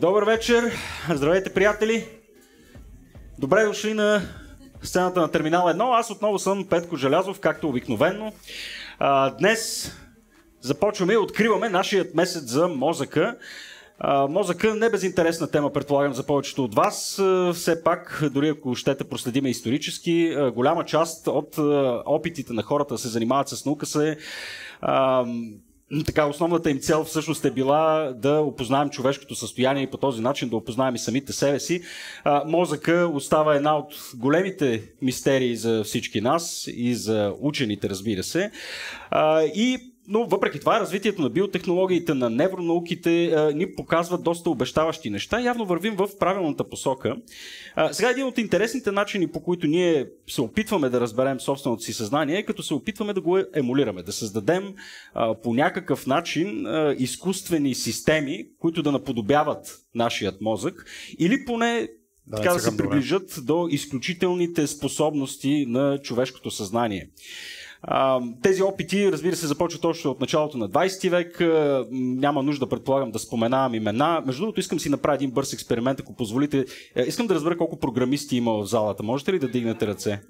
Добър вечер! Здравейте, приятели! Добре дошли на сцената на Терминал 1. Аз отново съм Петко Желязов, както обикновено. днес започваме и откриваме нашият месец за мозъка. мозъка не е безинтересна тема, предполагам, за повечето от вас. все пак, дори ако щете проследиме исторически, голяма част от опитите на хората да се занимават с наука се така, основната им цел всъщност е била да опознаем човешкото състояние и по този начин да опознаем и самите себе си. А, мозъка остава една от големите мистерии за всички нас и за учените, разбира се. А, и но въпреки това развитието на биотехнологиите, на невронауките а, ни показва доста обещаващи неща. Явно вървим в правилната посока. А, сега един от интересните начини, по които ние се опитваме да разберем собственото си съзнание, е като се опитваме да го емулираме, да създадем а, по някакъв начин а, изкуствени системи, които да наподобяват нашият мозък или поне да, така да се приближат добре. до изключителните способности на човешкото съзнание тези опити, разбира се, започват още от началото на 20 век. няма нужда, предполагам, да споменавам имена. Между другото, искам си направя един бърз експеримент, ако позволите. Е, искам да разбера колко програмисти има в залата. Можете ли да дигнете ръце?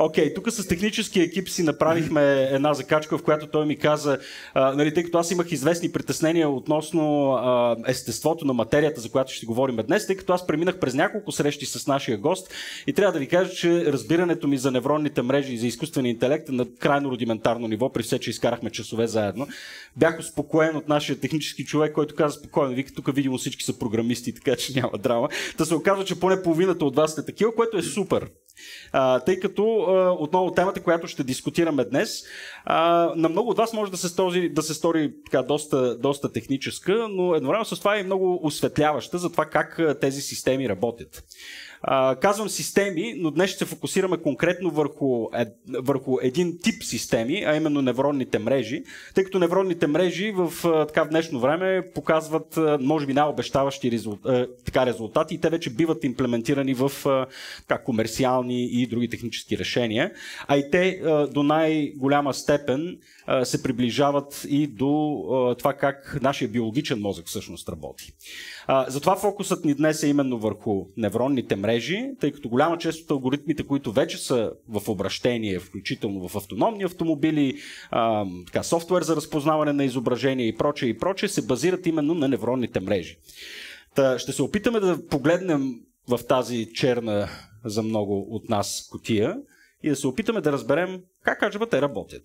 Окей, okay, тук с технически екип си направихме една закачка, в която той ми каза, а, нали, тъй като аз имах известни притеснения относно а, естеството на материята, за която ще говорим днес, тъй като аз преминах през няколко срещи с нашия гост и трябва да ви кажа, че разбирането ми за невронните мрежи и за изкуствения интелект е на крайно рудиментарно ниво, при все, че изкарахме часове заедно. Бях успокоен от нашия технически човек, който каза спокойно, вика, тук видимо всички са програмисти, така че няма драма. Та се оказва, че поне половината от вас сте такива, което е супер. А, тъй като а, отново темата, която ще дискутираме днес, а, на много от вас може да се, стори, да се стори така, доста, доста техническа, но едновременно с това е много осветляваща за това как тези системи работят. А, казвам системи, но днес ще се фокусираме конкретно върху, е, върху един тип системи, а именно невронните мрежи, тъй като невронните мрежи в, така, в днешно време показват, може би, най-обещаващи резулт, е, резултати и те вече биват имплементирани в е, така, комерциални и други технически решения, а и те е, до най-голяма степен се приближават и до това как нашия биологичен мозък всъщност работи. Затова фокусът ни днес е именно върху невронните мрежи, тъй като голяма част от алгоритмите, които вече са в обращение, включително в автономни автомобили, така, софтуер за разпознаване на изображения и прочее и прочее, се базират именно на невронните мрежи. Та, ще се опитаме да погледнем в тази черна за много от нас котия и да се опитаме да разберем как аджеба те работят?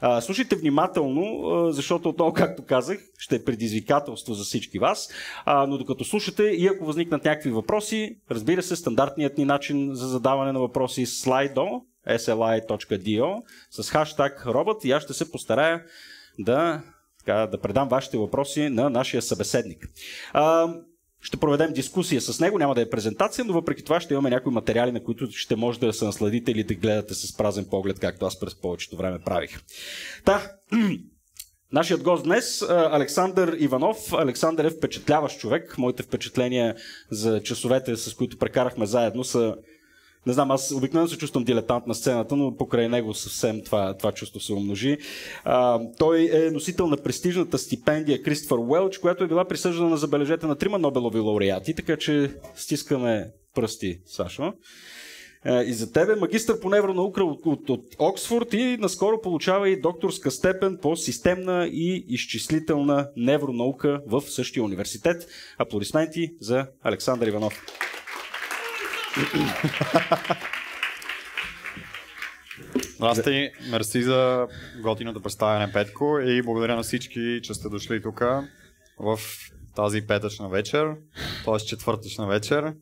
А, слушайте внимателно, защото отново, както казах, ще е предизвикателство за всички вас. А, но докато слушате и ако възникнат някакви въпроси, разбира се, стандартният ни начин за задаване на въпроси е слайдо, sli.do, с хаштаг робот и аз ще се постарая да, така, да предам вашите въпроси на нашия събеседник. А, ще проведем дискусия с него, няма да е презентация, но въпреки това ще имаме някои материали, на които ще можете да се насладите или да гледате с празен поглед, както аз през повечето време правих. Та, Нашият гост днес, Александър Иванов. Александър е впечатляващ човек. Моите впечатления за часовете, с които прекарахме заедно, са не знам, аз обикновено се чувствам дилетант на сцената, но покрай него съвсем това, това чувство се умножи. А, той е носител на престижната стипендия Кристофър Уелч, която е била присъждана, забележете, на трима Нобелови лауреати, така че стискаме пръсти, Сашо е, и за тебе. Магистър по невронаука от, от, от Оксфорд и наскоро получава и докторска степен по системна и изчислителна невронаука в същия университет. Аплодисменти за Александър Иванов. Здрасти, мерси за готиното представяне, Петко, и благодаря на всички, че сте дошли тук в тази петъчна вечер, т.е. четвъртъчна вечер.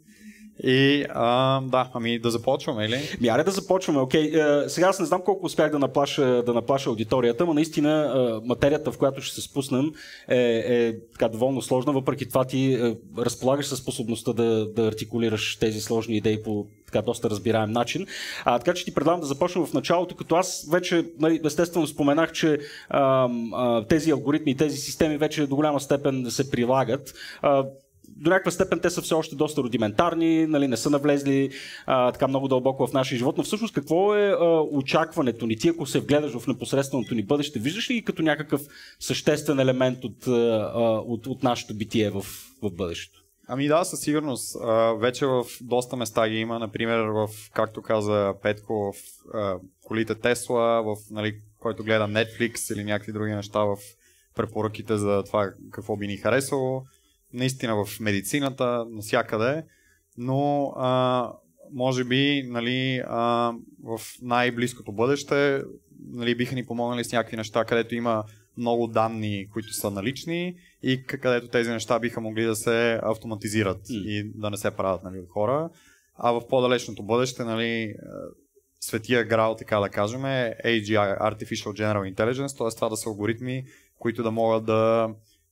И а, да, ами да започваме или? Ми, аре да започваме. Окей, Е, сега аз не знам колко успях да наплаша, да наплаша аудиторията, но наистина е, материята, в която ще се спуснем, е, е така доволно сложна, въпреки това ти е, разполагаш със способността да, да артикулираш тези сложни идеи по така доста разбираем начин. А, така че ти предлагам да започнем в началото, като аз вече нали, естествено споменах, че е, е, тези алгоритми тези системи вече до голяма степен се прилагат до някаква степен те са все още доста рудиментарни, нали, не са навлезли а, така много дълбоко в нашия живот, но всъщност какво е а, очакването ни? Ти ако се вгледаш в непосредственото ни бъдеще, виждаш ли като някакъв съществен елемент от, а, от, от нашето битие в, в бъдещето? Ами да, със сигурност. А, вече в доста места ги има, например, в, както каза Петко, в а, колите Тесла, в, нали, който гледа Netflix или някакви други неща в препоръките за това какво би ни харесало наистина в медицината, навсякъде, но а, може би нали, а, в най-близкото бъдеще нали, биха ни помогнали с някакви неща, където има много данни, които са налични и където тези неща биха могли да се автоматизират mm. и да не се правят нали, от хора. А в по-далечното бъдеще, нали, е, светия грал, така да кажем, е AGI, Artificial General Intelligence, т.е. това да са алгоритми, които да могат да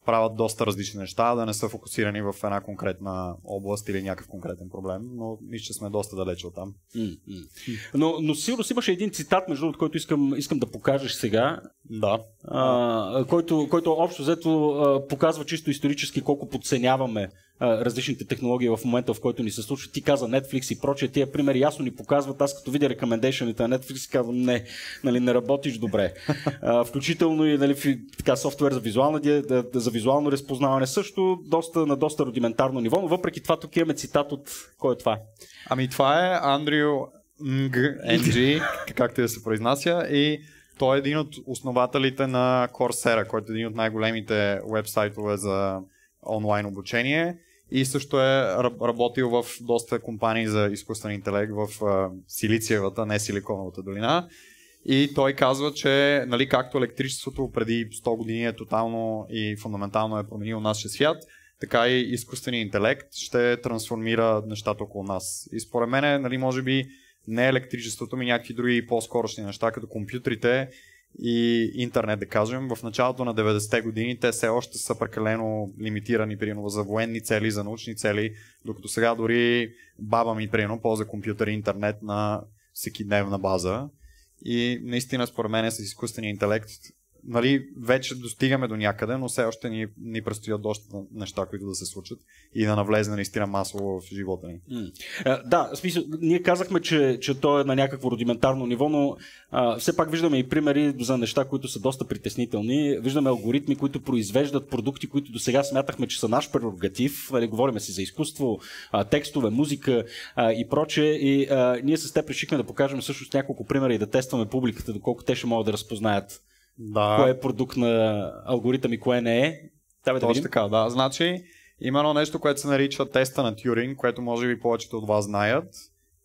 правят доста различни неща, да не са фокусирани в една конкретна област или някакъв конкретен проблем, но мисля, че сме доста далече от там. Но, но сигурно си имаше един цитат, между другото, който искам, искам да покажеш сега. Да. А, който, който общо взето показва чисто исторически колко подценяваме различните технологии в момента, в който ни се случва. Ти каза Netflix и прочее. Тия примери ясно ни показват. Аз като видя рекомендейшените на Netflix, казвам не, нали, не работиш добре. Включително и нали, така, софтуер за, визуално, за визуално разпознаване също доста, на доста рудиментарно ниво, но въпреки това тук имаме цитат от кой е това? Ами това е Андрю NG, както да се произнася, и той е един от основателите на Coursera, който е един от най-големите вебсайтове за онлайн обучение. И също е работил в доста компании за изкуствен интелект в Силициевата, не Силиконовата долина. И той казва, че нали, както електричеството преди 100 години е тотално и фундаментално е променило нашия свят, така и изкуственият интелект ще трансформира нещата около нас. И според мен, нали, може би не електричеството, ми някакви други по-скорошни неща, като компютрите и интернет, да кажем. В началото на 90-те години те все още са прекалено лимитирани, примерно за военни цели, за научни цели, докато сега дори баба ми, примерно, ползва компютър и интернет на всеки дневна база. И наистина, според мен, с изкуствения интелект нали, вече достигаме до някъде, но все още ни, ни предстоят доста неща, които да се случат и да навлезе наистина масово в живота ни. Mm. А, е, да, в смисъл, ние казахме, че, че то е на някакво рудиментарно ниво, но а, все пак виждаме и примери за неща, които са доста притеснителни. Виждаме алгоритми, които произвеждат продукти, които до сега смятахме, че са наш прерогатив. Нали, говориме си за изкуство, а, текстове, музика а, и прочее. И а, ние с теб решихме да покажем всъщност няколко примера и да тестваме публиката, доколко те ще могат да разпознаят да. кое е продукт на алгоритъм и кое не е. Да, Точно видим. така, да. Значи, има едно нещо, което се нарича теста на Тюринг, което може би повечето от вас знаят.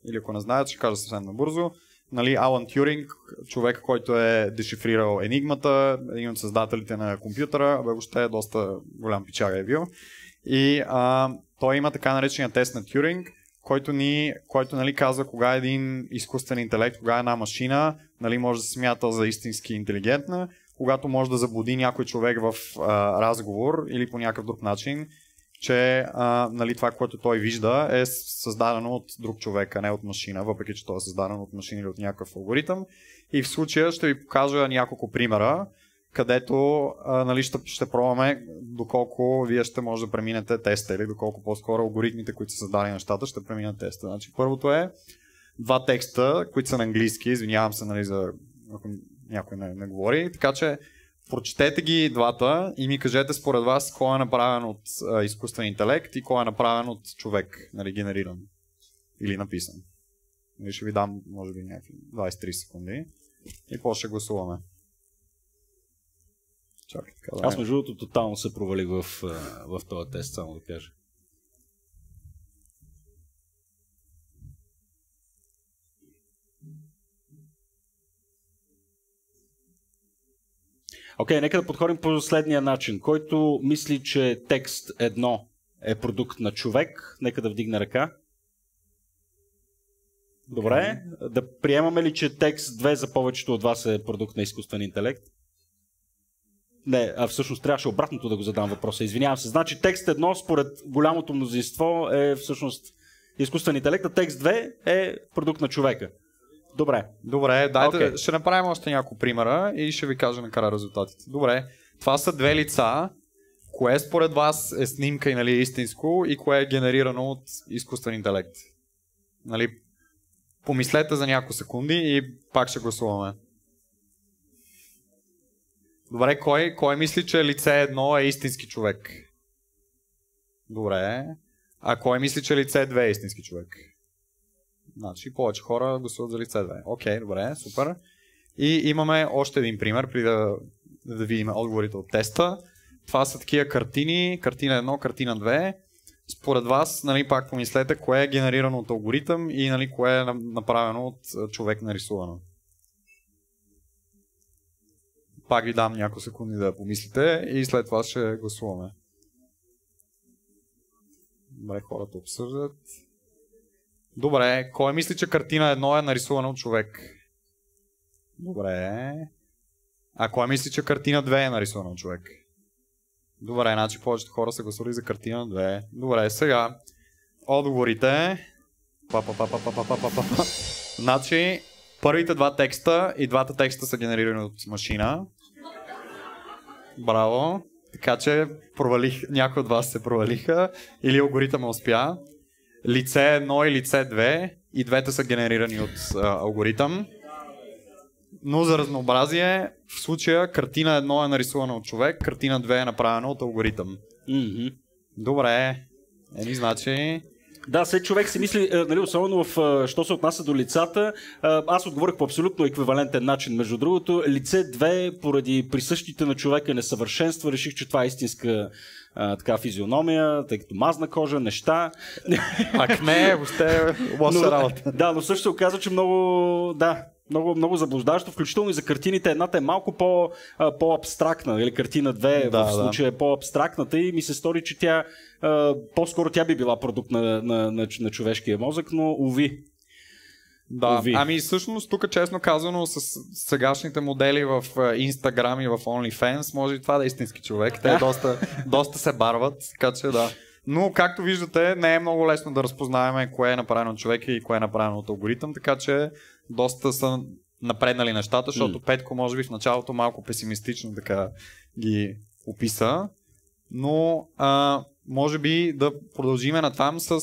Или ако не знаят, ще кажа съвсем набързо. Нали, Алан Тюринг, човек, който е дешифрирал енигмата, един от създателите на компютъра, бе, въобще е доста голям пичага е бил. И а, той има така наречения тест на Тюринг, който ни който, нали, казва кога е един изкуствен интелект, кога е една машина, нали, може да се смята за истински интелигентна, когато може да заблуди някой човек в а, разговор или по някакъв друг начин, че а, нали, това, което той вижда, е създадено от друг човек, а не от машина, въпреки че то е създадено от машина или от някакъв алгоритъм. И в случая ще ви покажа няколко примера където а, нали, ще, ще пробваме доколко вие ще може да преминете теста или доколко по-скоро алгоритмите, които са създали нещата, ще преминат теста. Значи, първото е два текста, които са на английски, извинявам се, нали, за ако някой не, не говори, така че прочетете ги двата и ми кажете според вас кой е направен от а, изкуствен интелект и кой е направен от човек, нали, генериран или написан. И ще ви дам, може би, някакви 23 секунди и после ще гласуваме. Чакай, така, Аз между другото тотално се провалих в, в този тест, само да кажа. Окей, okay, нека да подходим по следния начин. Който мисли, че текст едно е продукт на човек, нека да вдигне ръка. Добре, да приемаме ли, че текст 2 за повечето от вас е продукт на изкуствен интелект? Не, а всъщност трябваше обратното да го задам въпроса. Извинявам се. Значи текст 1 според голямото мнозинство е всъщност изкуствен интелект, а текст 2 е продукт на човека. Добре. Добре, дайте, okay. ще направим още няколко примера и ще ви кажа накрая резултатите. Добре, това са две лица. Кое според вас е снимка и нали, истинско и кое е генерирано от изкуствен интелект? Нали, помислете за няколко секунди и пак ще гласуваме. Добре, кой, кой мисли, че лице едно е истински човек? Добре. А кой мисли, че лице две е истински човек? Значи повече хора гласуват за лице две. Окей, добре, супер. И имаме още един пример, при да, да видим отговорите от теста. Това са такива картини, картина 1, картина 2. Според вас, нали, пак помислете, кое е генерирано от алгоритъм и нали, кое е направено от човек нарисувано пак ви дам няколко секунди да помислите и след това ще гласуваме. Добре, хората обсъждат. Добре, кой мисли, че картина едно е нарисувана от човек? Добре. А кой мисли, че картина 2 е нарисувана от човек? Добре, значи повечето хора са гласували за картина 2. Добре, сега отговорите. Па, па, па, па, па, па, па, па, па. Значи, Първите два текста и двата текста са генерирани от машина. Браво. Така че провалих, някои от вас се провалиха или алгоритъмът успя. Лице 1 и лице 2 и двете са генерирани от а, алгоритъм. Но за разнообразие, в случая картина 1 е нарисувана от човек, картина 2 е направена от алгоритъм. Mm-hmm. Добре. Еми, значи... Да, след човек си мисли, е, нали, особено в, е, що се отнася до лицата, е, аз отговорих по абсолютно еквивалентен начин. Между другото, лице 2, поради присъщите на човека несъвършенства, реших, че това е истинска а, така физиономия, тъй като мазна кожа, неща. Акне, въобще лоша работа. Да, но също се оказа, че много, да, много, много заблуждаващо, включително и за картините. Едната е малко по, по-абстрактна, или нали, картина 2 да, в случая да. е по-абстрактната и ми се стори, че тя по-скоро тя би била продукт на, на, на, на човешкия мозък, но уви, да, Уви. ами всъщност тук честно казано с сегашните модели в е, Instagram и в OnlyFans може и това да е истински човек. Те доста, доста се барват, така че да. Но, както виждате, не е много лесно да разпознаваме, кое е направено от човека и кое е направено от алгоритъм, така че доста са напреднали нещата, защото mm. Петко може би в началото малко песимистично така ги описа. Но а, може би да продължиме натам с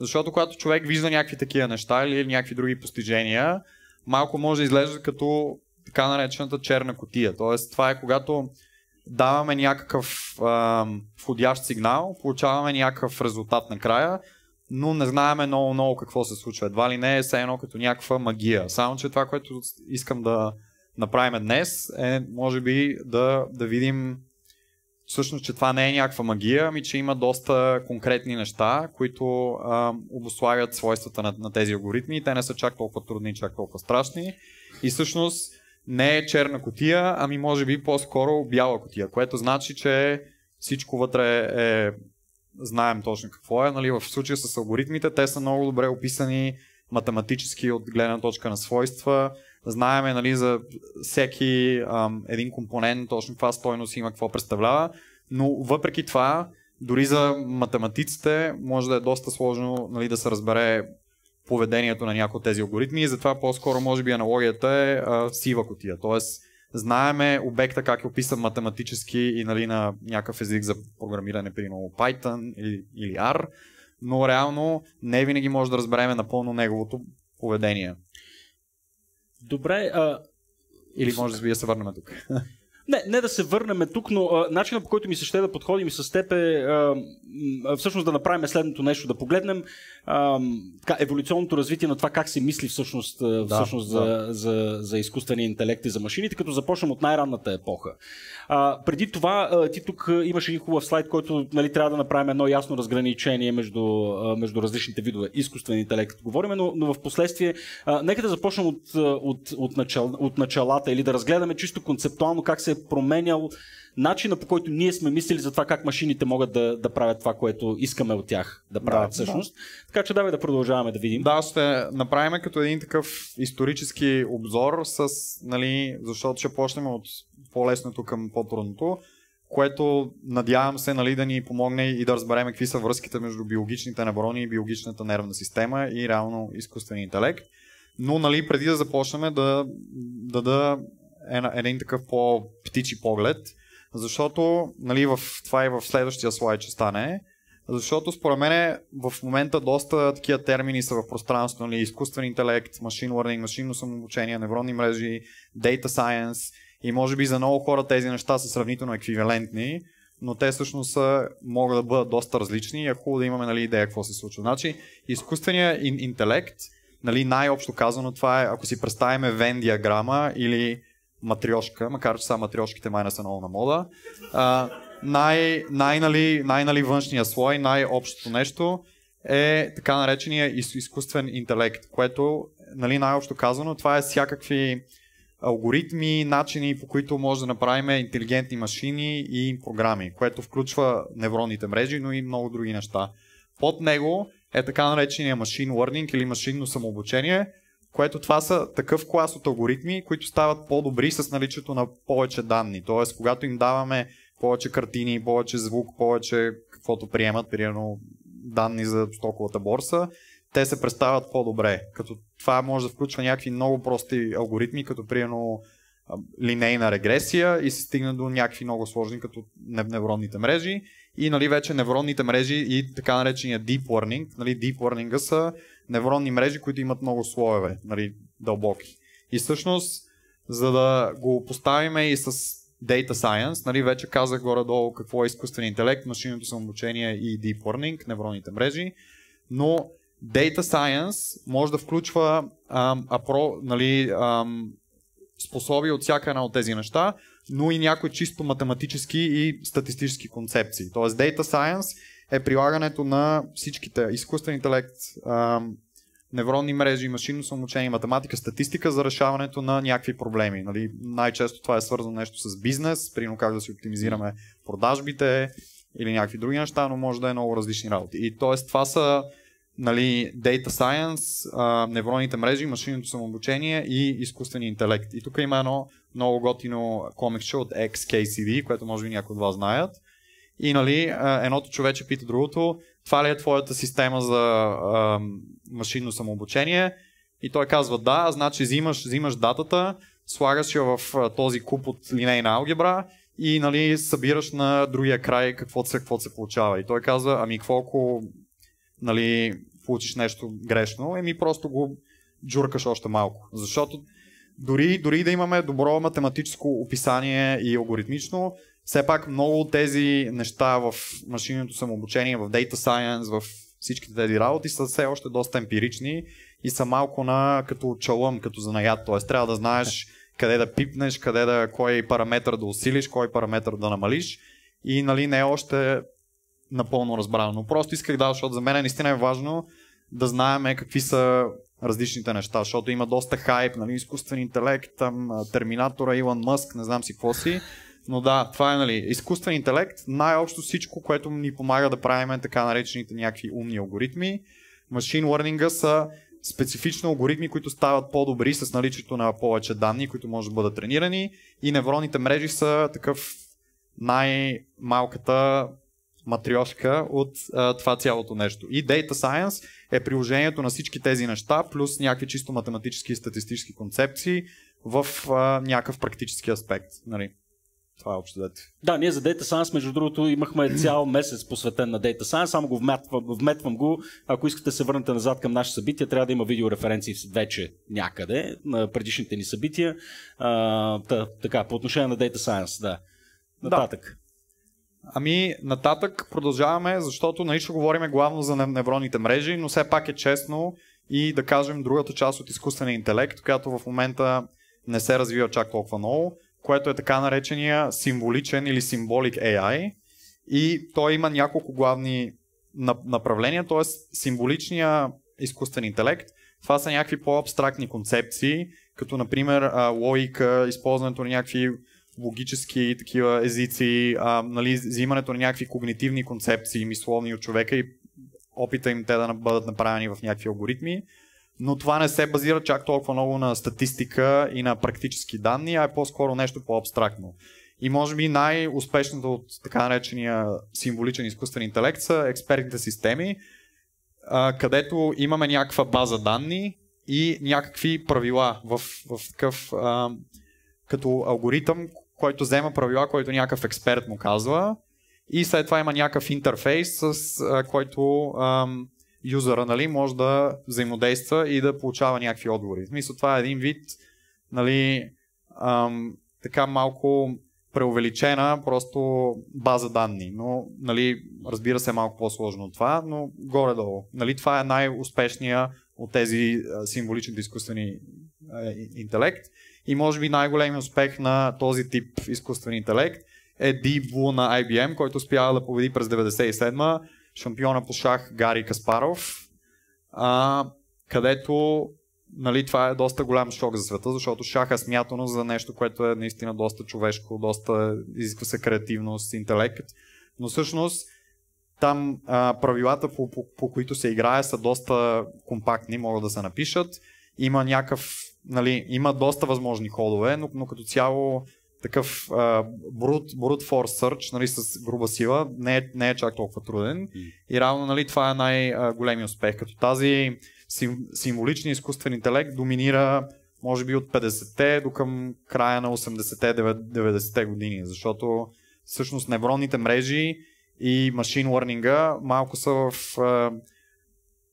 защото когато човек вижда някакви такива неща или някакви други постижения, малко може да излезе като така наречената черна котия. Тоест, това е когато даваме някакъв а, входящ сигнал, получаваме някакъв резултат накрая, но не знаеме много-много какво се случва. Едва ли не е все едно като някаква магия. Само, че това, което искам да направим днес е, може би, да, да видим всъщност, че това не е някаква магия, ами че има доста конкретни неща, които а, обославят свойствата на, на тези алгоритми те не са чак толкова трудни, чак толкова страшни. И всъщност не е черна котия, ами може би по-скоро бяла котия, което значи, че всичко вътре е... знаем точно какво е. Нали? В случая с алгоритмите те са много добре описани математически от гледна точка на свойства, Знаеме нали, за всеки ам, един компонент, точно каква стойност има, какво представлява, но въпреки това, дори за математиците може да е доста сложно нали, да се разбере поведението на някои от тези алгоритми и затова по-скоро може би аналогията е а, сива котия. Тоест, знаеме обекта как е описан математически и нали, на някакъв език за програмиране, примерно Python или, или R, но реално не винаги може да разбереме напълно неговото поведение. Добре, а... Или може да се върнем тук. Не, не да се върнем тук, но а, начинът по който ми се ще да подходим и с теб е а, всъщност да направим следното нещо, да погледнем а, така, еволюционното развитие на това как се мисли всъщност, да, за, да. За, за, за изкуствения интелект и за машините, като започнем от най-ранната епоха. А, преди това, а, ти тук имаш един хубав слайд, който нали, трябва да направим едно ясно разграничение между, а, между различните видове изкуствен интелект. Говорим, но, но в последствие, а, нека да започнем от, от, от, начал, от началата или да разгледаме чисто концептуално как се е променял начина по който ние сме мислили за това как машините могат да, да правят това, което искаме от тях да правят да, всъщност. Да. Така че давай да продължаваме да видим. Да, ще направим като един такъв исторически обзор с, нали, защото ще почнем от по-лесното към по-трудното, което надявам се нали, да ни помогне и да разберем какви са връзките между биологичните неврони и биологичната нервна система и реално изкуствен интелект. Но нали, преди да започнем да дада да, един такъв по-птичи поглед, защото нали, в, това и в следващия слайд ще стане, защото според мен в момента доста такива термини са в пространството, нали, изкуствен интелект, машин learning, машинно самообучение, невронни мрежи, data science – и може би за много хора тези неща са сравнително еквивалентни, но те всъщност са, могат да бъдат доста различни и е хубаво да имаме нали, идея какво се случва. Значи, изкуственият интелект, нали, най-общо казано това е, ако си представим Вен диаграма или матриошка, макар че са матриошките май са много на мода, а, най, най, нали, най нали, външния слой, най-общото нещо е така наречения из, изкуствен интелект, което нали, най-общо казано това е всякакви алгоритми, начини по които може да направим интелигентни машини и програми, което включва невронните мрежи, но и много други неща. Под него е така наречения машин learning или машинно самообучение, което това са такъв клас от алгоритми, които стават по-добри с наличието на повече данни. Тоест, когато им даваме повече картини, повече звук, повече каквото приемат, примерно данни за стоковата борса, те се представят по-добре. Като това може да включва някакви много прости алгоритми, като примерно линейна регресия и се стигна до някакви много сложни, като невронните мрежи. И нали, вече невронните мрежи и така наречения deep learning. Нали, deep learning са невронни мрежи, които имат много слоеве, нали, дълбоки. И всъщност, за да го поставиме и с Data Science, нали, вече казах горе-долу какво е изкуствен интелект, машинното самообучение и Deep Learning, невронните мрежи, но Data Science може да включва ам, апро, нали, ам, способи от всяка една от тези неща, но и някои чисто математически и статистически концепции. Тоест Data Science е прилагането на всичките изкуствен интелект, ам, невронни мрежи, машинно самоучение, математика, статистика за решаването на някакви проблеми. Нали? Най-често това е свързано нещо с бизнес, примерно как да си оптимизираме продажбите или някакви други неща, но може да е много различни работи. И т.е. това са нали, Data Science, а, мрежи, машинното самообучение и изкуствения интелект. И тук има едно много готино комикче от XKCD, което може би някои от вас знаят. И нали, едното човече пита другото, това ли е твоята система за а, машинно самообучение? И той казва да, значи взимаш, взимаш датата, слагаш я в този куп от линейна алгебра и нали, събираш на другия край какво се, какво се получава. И той казва, ами какво ако нали, получиш нещо грешно, еми просто го джуркаш още малко. Защото дори, дори да имаме добро математическо описание и алгоритмично, все пак много от тези неща в машинното самообучение, в Data Science, в всичките тези работи са все още доста емпирични и са малко на като чалъм, като занаят. Т.е. трябва да знаеш къде да пипнеш, къде да, кой параметър да усилиш, кой параметър да намалиш и нали, не е още напълно разбрано. Просто исках да, защото за мен наистина е важно да знаем какви са различните неща, защото има доста хайп, нали, изкуствен интелект, там, Терминатора, Илон Мъск, не знам си какво си. Но да, това е нали, изкуствен интелект, най-общо всичко, което ни помага да правим така наречените някакви умни алгоритми. Машин лърнинга са специфично алгоритми, които стават по-добри с наличието на повече данни, които може да бъдат тренирани и невроните мрежи са такъв най-малката матриошка от а, това цялото нещо. И Data Science е приложението на всички тези неща, плюс някакви чисто математически и статистически концепции в а, някакъв практически аспект. Нали? Това е общо дете. Да, ние за Data Science, между другото, имахме цял месец посветен на Data Science, само го вметвам, вметвам го. Ако искате да се върнете назад към нашите събития, трябва да има видеореференции вече някъде на предишните ни събития. А, та, така, по отношение на Data Science, да. Нататък. Да. Ами, нататък продължаваме, защото наистина говорим главно за невронните мрежи, но все пак е честно и да кажем другата част от изкуствения интелект, която в момента не се развива чак толкова много, което е така наречения символичен или символик AI. И той има няколко главни направления, т.е. символичния изкуствен интелект. Това са някакви по-абстрактни концепции, като например логика, използването на някакви логически такива езици, а, нали, взимането на някакви когнитивни концепции, мисловни от човека и опита им те да бъдат направени в някакви алгоритми. Но това не се базира чак толкова много на статистика и на практически данни, а е по-скоро нещо по-абстрактно. И може би най-успешното от така наречения символичен изкуствен интелект са експертните системи, а, където имаме някаква база данни и някакви правила в, в такъв а, като алгоритъм, който взема правила, който някакъв експерт му казва. И след това има някакъв интерфейс, с който ам, юзера нали, може да взаимодейства и да получава някакви отговори. В смисъл, това е един вид, нали, ам, така малко преувеличена просто база данни. Но, нали, разбира се, е малко по-сложно от това, но горе-долу. Нали, това е най-успешния от тези символични изкуствени интелект. И може би най-големият успех на този тип изкуствен интелект е Deep Blue на IBM, който успява да победи през 97-ма шампиона по шах Гари Каспаров, а, където нали, това е доста голям шок за света, защото шах е смятано за нещо, което е наистина доста човешко, доста изисква се креативност, интелект. Но всъщност там а, правилата, по, по, по които се играе, са доста компактни, могат да се напишат. Има някакъв нали, има доста възможни ходове, но, но като цяло такъв а, brute, brute force search нали, с груба сила не е, не е чак толкова труден. Mm. И равно нали, това е най-големият успех. Като тази сим, символичен изкуствен интелект доминира може би от 50-те до към края на 80-те, 90-те години, защото всъщност невронните мрежи и машин лърнинга малко са в а,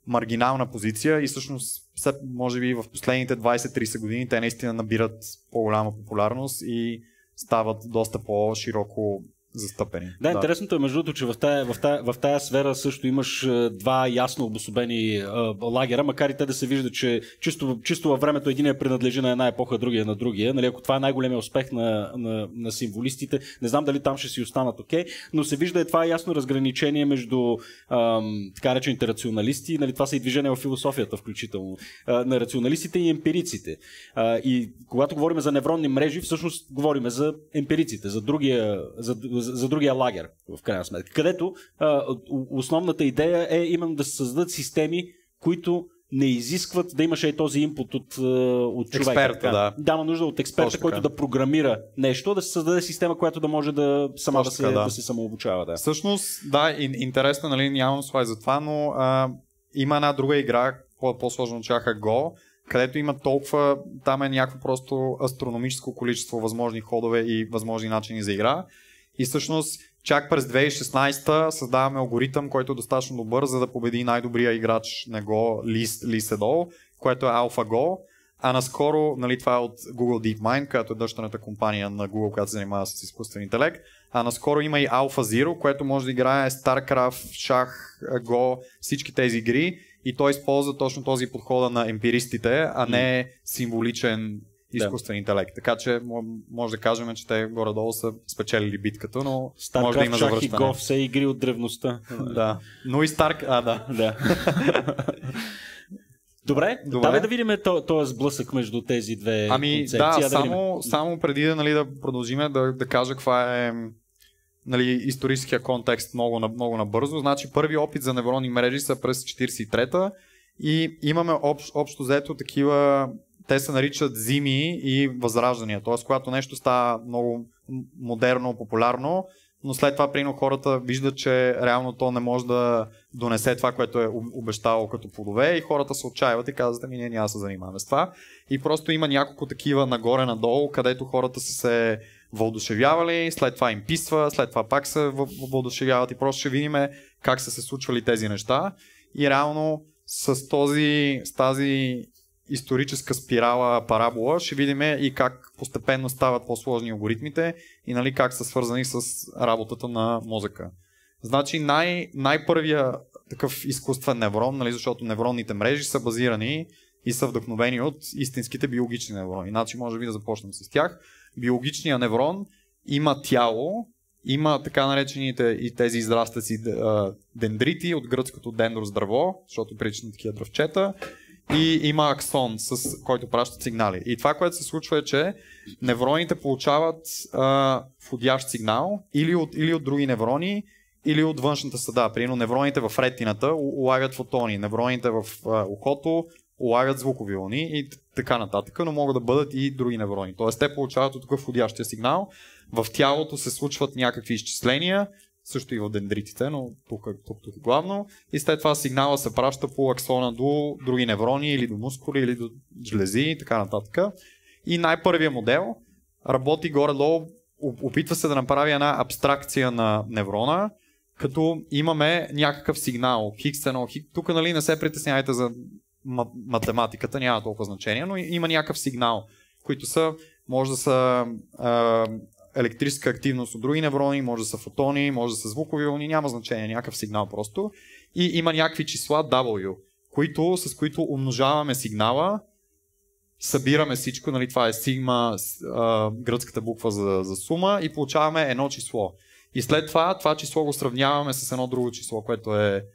маргинална позиция и всъщност може би в последните 20-30 години те наистина набират по-голяма популярност и стават доста по-широко застъпени. Да, да, интересното е между другото, че в тая, в, тая, в тая сфера също имаш е, два ясно обособени а, е, лагера, макар и те да се вижда, че чисто, чисто във времето един е принадлежи на една епоха, другия на другия. Нали, ако това е най-големия успех на, на, на символистите, не знам дали там ще си останат окей, okay, но се вижда и това ясно разграничение между ам, така речените рационалисти, нали, това са и движения в философията включително, а, е, на рационалистите и емпириците. А, и когато говорим за невронни мрежи, всъщност говорим за емпириците, за другия, за, за, за другия лагер, в крайна сметка. Където а, основната идея е именно да се създадат системи, които не изискват да имаше и този импут от, от човека. Експерта, да. Дама нужда от експерта, Точно който така. да програмира нещо, да се създаде система, която да може да сама Точно да се, да. да се самообучава. Да. Всъщност, да, интересно, нали, нямам слайд за това, но а, има една друга игра, по-сложно чаха Go, където има толкова, там е някакво просто астрономическо количество възможни ходове и възможни начини за игра, и всъщност чак през 2016 създаваме алгоритъм, който е достатъчно добър, за да победи най-добрия играч на Go, Лис, Лис Едол, което е AlphaGo. А наскоро, нали, това е от Google DeepMind, която е дъщерната компания на Google, която се занимава с изкуствен интелект. А наскоро има и AlphaZero, което може да играе StarCraft, шах, Go, всички тези игри. И той използва точно този подхода на емпиристите, а не символичен изкуствен да. интелект. Така че може да кажем, че те горе-долу са спечелили битката, но Starcraft, може да има завръщане. Старкрафт, Гов са игри от древността. да. Но и Старк... А, да. да. Добре, Добре. давай да видим този сблъсък между тези две ами, концепции. Да, да само, само преди да, нали, да продължим да, да кажа каква е нали, историческия контекст много, много набързо. Значи първи опит за невронни мрежи са през 43-та и имаме общ, общо взето такива те се наричат зими и възраждания. Т.е. когато нещо става много модерно, популярно, но след това, прино хората виждат, че реално то не може да донесе това, което е обещало като плодове и хората се отчаиват и казват, ами ние няма да се занимаваме с това. И просто има няколко такива нагоре-надолу, където хората са се въодушевявали, след това им писва, след това пак се въодушевяват и просто ще видим как са се случвали тези неща. И реално с, този, с тази историческа спирала, парабола, ще видим и как постепенно стават по-сложни алгоритмите и нали, как са свързани с работата на мозъка. Значи най- най-първия такъв изкуствен неврон, нали, защото невронните мрежи са базирани и са вдъхновени от истинските биологични неврони. Иначе може би да започнем с тях. Биологичният неврон има тяло, има така наречените и тези израстъци дендрити от гръцкото дендрос дърво, защото причина такива дръвчета и има аксон, с който пращат сигнали. И това, което се случва е, че невроните получават а, входящ сигнал или от, или от други неврони, или от външната среда. Примерно невроните в ретината улавят фотони, невроните в а, ухото улагат звукови вълни и така нататък, но могат да бъдат и други неврони. Тоест те получават от тук входящия сигнал, в тялото се случват някакви изчисления, също и в дендритите, но тук, е тук, тук главно. И след това сигнала се праща по аксона до други неврони или до мускули или до жлези и така нататък. И най първия модел работи горе-долу, опитва се да направи една абстракция на неврона, като имаме някакъв сигнал, хикс едно, Тук нали, не се притеснявайте за математиката, няма толкова значение, но има някакъв сигнал, които са, може да са а, електрическа активност от други неврони, може да са фотони, може да са звукови вълни, няма значение, някакъв сигнал просто. И има някакви числа W, които, с които умножаваме сигнала, събираме всичко, нали, това е сигма, гръцката буква за, за сума и получаваме едно число. И след това, това число го сравняваме с едно друго число, което е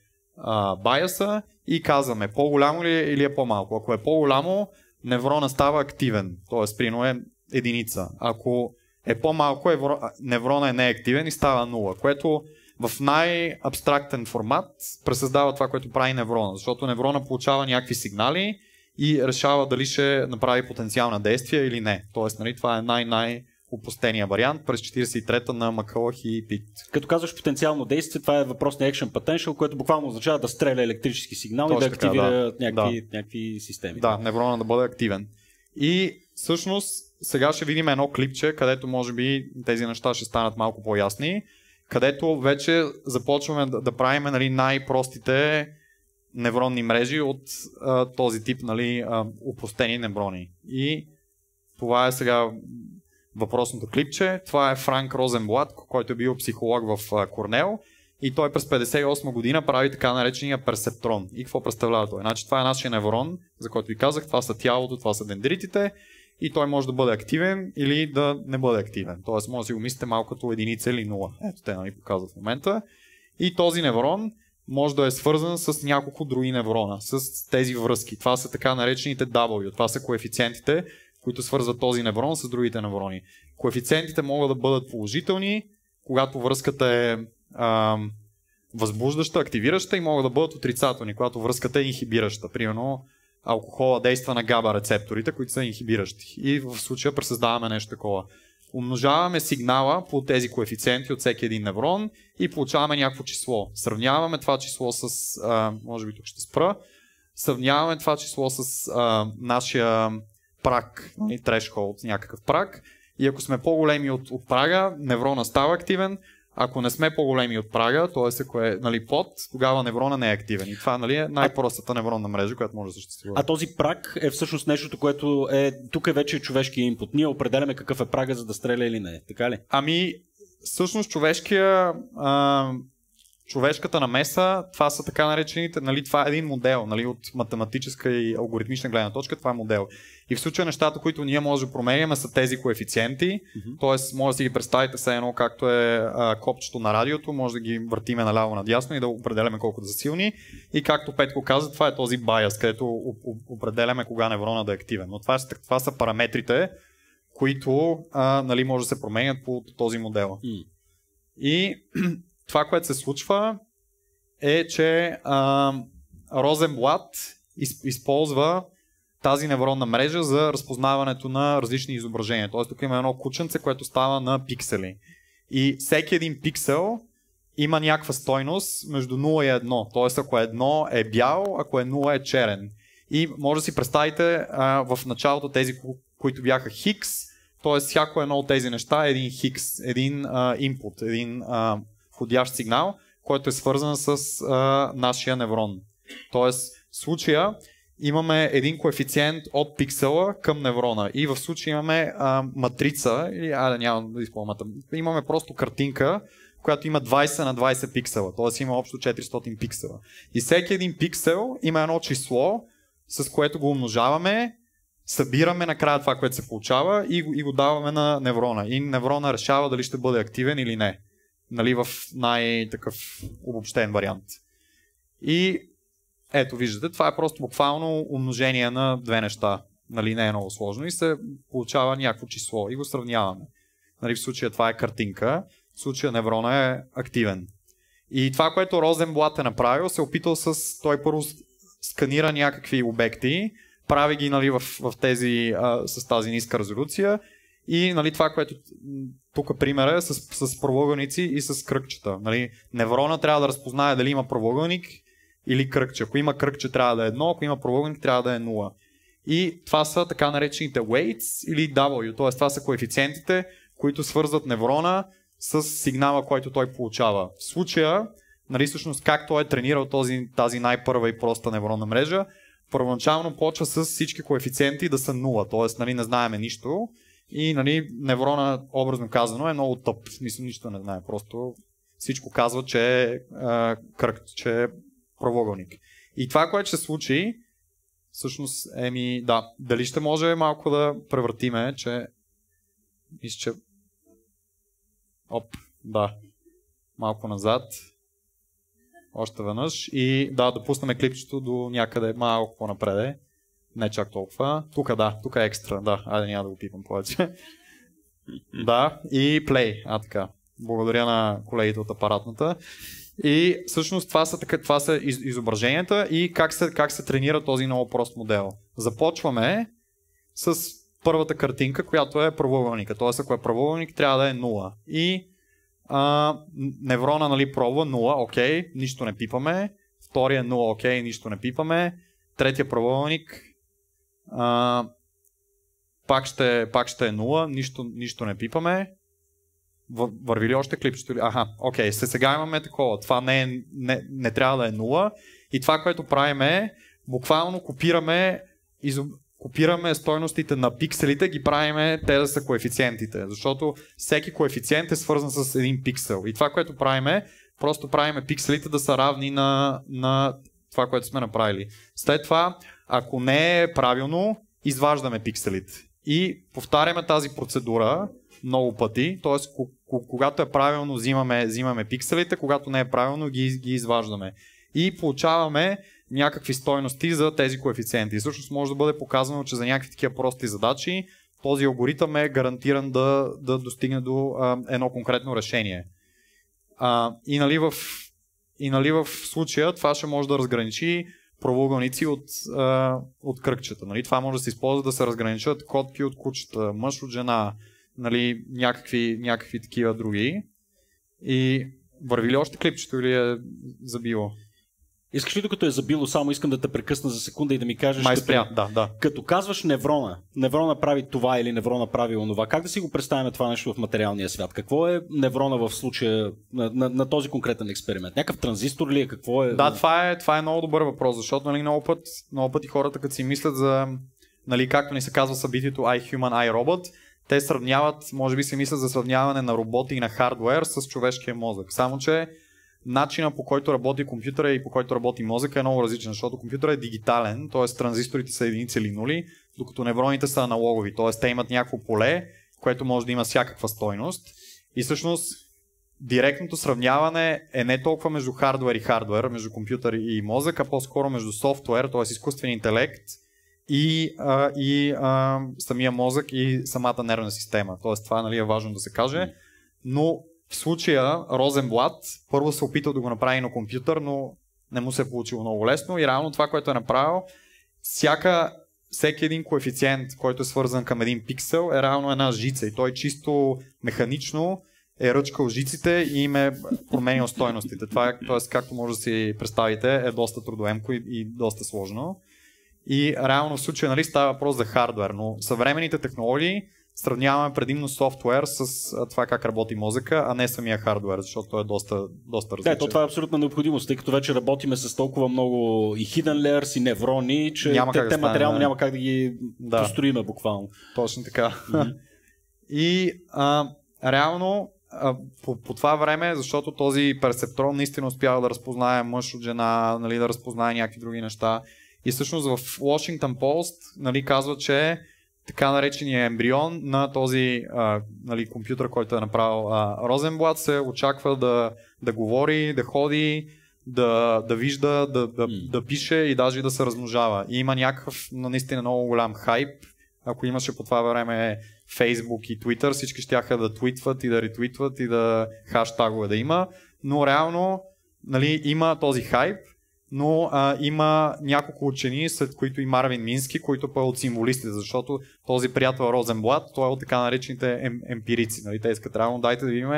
байаса и казваме по-голямо ли е или е по-малко. Ако е по-голямо, неврона става активен, т.е. прино е единица. Ако е по-малко, евро... неврона е неактивен и става 0, което в най-абстрактен формат пресъздава това, което прави неврона, защото неврона получава някакви сигнали и решава дали ще направи потенциална действие или не. Тоест, нали, това е най-най- опустения вариант през 43-та на Макалах и Пит. Като казваш потенциално действие, това е въпрос на Action Potential, което буквално означава да стреля електрически сигнал Точно и да активира да. Някакви, да. някакви системи. Да, неврона да бъде активен. И всъщност сега ще видим едно клипче, където може би тези неща ще станат малко по-ясни, където вече започваме да, да правим нали, най-простите невронни мрежи от а, този тип нали, а, упростени неврони. И това е сега въпросното клипче. Това е Франк Розенблат, който е бил психолог в а, Корнел. И той през 58 година прави така наречения персептрон. И какво представлява той? Значи това е нашия неврон, за който ви казах. Това са тялото, това са дендритите и той може да бъде активен или да не бъде активен. Тоест може да си го мислите малко като единица или нула. Ето те ми нали, показват в момента. И този неврон може да е свързан с няколко други неврона, с тези връзки. Това са така наречените W, това са коефициентите, които свързват този неврон с другите неврони. Коефициентите могат да бъдат положителни, когато връзката е а, възбуждаща, активираща и могат да бъдат отрицателни, когато връзката е инхибираща. Примерно алкохола действа на габа рецепторите, които са инхибиращи. И в случая пресъздаваме нещо такова. Умножаваме сигнала по тези коефициенти от всеки един неврон и получаваме някакво число. Сравняваме това число с, а, може би тук ще спра, сравняваме това число с а, нашия прак, трешхолд, нали, някакъв прак. И ако сме по-големи от, от прага, неврона става активен, ако не сме по-големи от прага, т.е. ако е нали, под, тогава неврона не е активен. И това нали, е най-простата невронна мрежа, която може да съществува. А този праг е всъщност нещото, което е. Тук е вече човешкия импут. Ние определяме какъв е прага, за да стреля или не. Така ли? Ами, всъщност човешкия. А човешката намеса, това са така наречените, нали, това е един модел, нали, от математическа и алгоритмична гледна точка, това е модел. И в случая нещата, които ние може да променяме са тези коефициенти, mm-hmm. т.е. може да си ги представите все едно както е а, копчето на радиото, може да ги въртиме наляво надясно и да определяме колко да са силни. И както Петко каза, това е този байас, където определяме кога неврона да е активен. Но това, това са параметрите, които а, нали, може да се променят по този модел. Mm. И това, което се случва, е, че а, Розенблат из, използва тази невронна мрежа за разпознаването на различни изображения. Тоест, тук има едно кученце, което става на пиксели. И всеки един пиксел има някаква стойност между 0 и 1. Тоест, ако е 1 е бял, ако е 0 е черен. И може да си представите а, в началото тези, които бяха хикс, т.е. всяко едно от тези неща е един хикс, един а, input, един а, входящ сигнал, който е свързан с а, нашия неврон. Тоест, в случая имаме един коефициент от пиксела към неврона. И в случая имаме а, матрица, или а, няма да използвам, имаме просто картинка, която има 20 на 20 пиксела, т.е. има общо 400 пиксела. И всеки един пиксел има едно число, с което го умножаваме, събираме накрая това, което се получава и, и го даваме на неврона. И неврона решава дали ще бъде активен или не нали, в най-такъв обобщен вариант. И ето, виждате, това е просто буквално умножение на две неща. Нали, не е много сложно и се получава някакво число и го сравняваме. Нали, в случая това е картинка, в случая неврона е активен. И това, което Розенблат е направил, се е опитал с... Той първо сканира някакви обекти, прави ги нали, в, в тези, а, с тази ниска резолюция и нали, това, което тук примера е с, с правоъгълници и с кръгчета. Нали, неврона трябва да разпознае дали има правоъгълник или кръгче. Ако има кръгче, трябва да е 1, ако има правоъгълник, трябва да е 0. И това са така наречените weights или W, т.е. това са коефициентите, които свързват неврона с сигнала, който той получава. В случая, нали, всъщност как той е тренирал този, тази най-първа и проста невронна мрежа, първоначално почва с всички коефициенти да са 0, т.е. Нали, не знаеме нищо и нали, неврона, образно казано, е много тъп. В смисъл нищо не знае. Просто всичко казва, че е кръг, че е правоъгълник. И това, което ще се случи, всъщност, еми, да, дали ще може малко да превъртиме, че мисля, че... Оп, да. Малко назад. Още веднъж. И да, допуснем клипчето до някъде малко по-напреде не чак толкова. Тук да, тук е екстра, да, айде няма да го пипам повече. да, и play, а така. Благодаря на колегите от апаратната. И всъщност това са, така, това са из, изображенията и как се, как се тренира този много прост модел. Започваме с първата картинка, която е правоъгълника. Тоест, ако е правоъгълник, трябва да е 0. И а, неврона, нали, пробва 0, окей, нищо не пипаме. Втория 0, окей, нищо не пипаме. Третия правоъгълник, а, пак, ще, пак ще е 0, нищо, нищо не пипаме. Върви ли още клипчето? Аха, окей, сега имаме такова. Това не, е, не, не трябва да е 0. И това, което правим е, буквално копираме, изоб... копираме стойностите на пикселите, ги правиме те да са коефициентите. Защото всеки коефициент е свързан с един пиксел. И това, което правиме, просто правиме пикселите да са равни на, на това, което сме направили. След това ако не е правилно, изваждаме пикселите. И повтаряме тази процедура много пъти, т.е. когато е правилно, взимаме, взимаме пикселите, когато не е правилно, ги, ги изваждаме. И получаваме някакви стойности за тези коефициенти. И всъщност може да бъде показано, че за някакви такива прости задачи този алгоритъм е гарантиран да, да достигне до а, едно конкретно решение. А, и, нали в, и нали в случая това ще може да разграничи правоъгълници от, а, от кръгчета. Нали? Това може да се използва да се разграничат котки от кучета, мъж от жена, нали, някакви, някакви такива други. И върви ли още клипчето или е забило? Искаш ли докато е забило, само искам да те прекъсна за секунда и да ми кажеш, Май като, е- да, да. като казваш неврона, неврона прави това или неврона прави онова, как да си го представим това нещо в материалния свят? Какво е неврона в случая на, на, на този конкретен експеримент? Някакъв транзистор ли е? Какво е? Да, това е, това е много добър въпрос, защото нали, много, път, много пъти хората, като си мислят за, нали, както ни се казва събитието I Human, I Robot, те сравняват, може би си мислят за сравняване на роботи и на хардвер с човешкия мозък. Само, че начина по който работи компютъра и по който работи мозъка е много различен, защото компютъра е дигитален, т.е. транзисторите са единици или нули, докато невроните са аналогови, т.е. те имат някакво поле, което може да има всякаква стойност. И всъщност директното сравняване е не толкова между хардвер и хардвер, между компютър и мозък, а по-скоро между софтуер, т.е. изкуствен интелект и, а, и а, самия мозък и самата нервна система. Т.е. това нали, е важно да се каже. Но в случая Розенблат първо се опитал да го направи на компютър, но не му се е получило много лесно и реално това, което е направил, всяка, всеки един коефициент, който е свързан към един пиксел, е реално една жица и той чисто механично е ръчкал жиците и им е променил стойностите. Това, е, т.е. както може да си представите, е доста трудоемко и, и доста сложно. И реално в случая нали, става въпрос за хардвер, но съвременните технологии сравняваме предимно софтуер с това как работи мозъка, а не самия хардуер, защото той е доста, доста различен. Да, то това е абсолютна необходимост, тъй като вече работиме с толкова много и hidden layers, и неврони, че няма те, те да материално няма как да ги да. построиме буквално. Точно така. и а, реално а, по, по това време, защото този перцептрон наистина успява да разпознае мъж от жена, нали, да разпознае някакви други неща. И всъщност в Washington Post нали, казва, че така наречения ембрион на този а, нали, компютър, който е направил а, Розенблат, се очаква да, да говори, да ходи, да, да вижда, да, да, да пише и даже да се размножава. И има някакъв наистина много голям хайп. Ако имаше по това време Facebook и Twitter, всички ще да твитват и да ретвитват и да хаштагове да има. Но реално нали, има този хайп, но а, има няколко учени, след които и Марвин Мински, който пък е от символистите, защото този приятел Розенблат, той е от така наречените ем, емпирици. Нали? Те искат реално, дайте да видим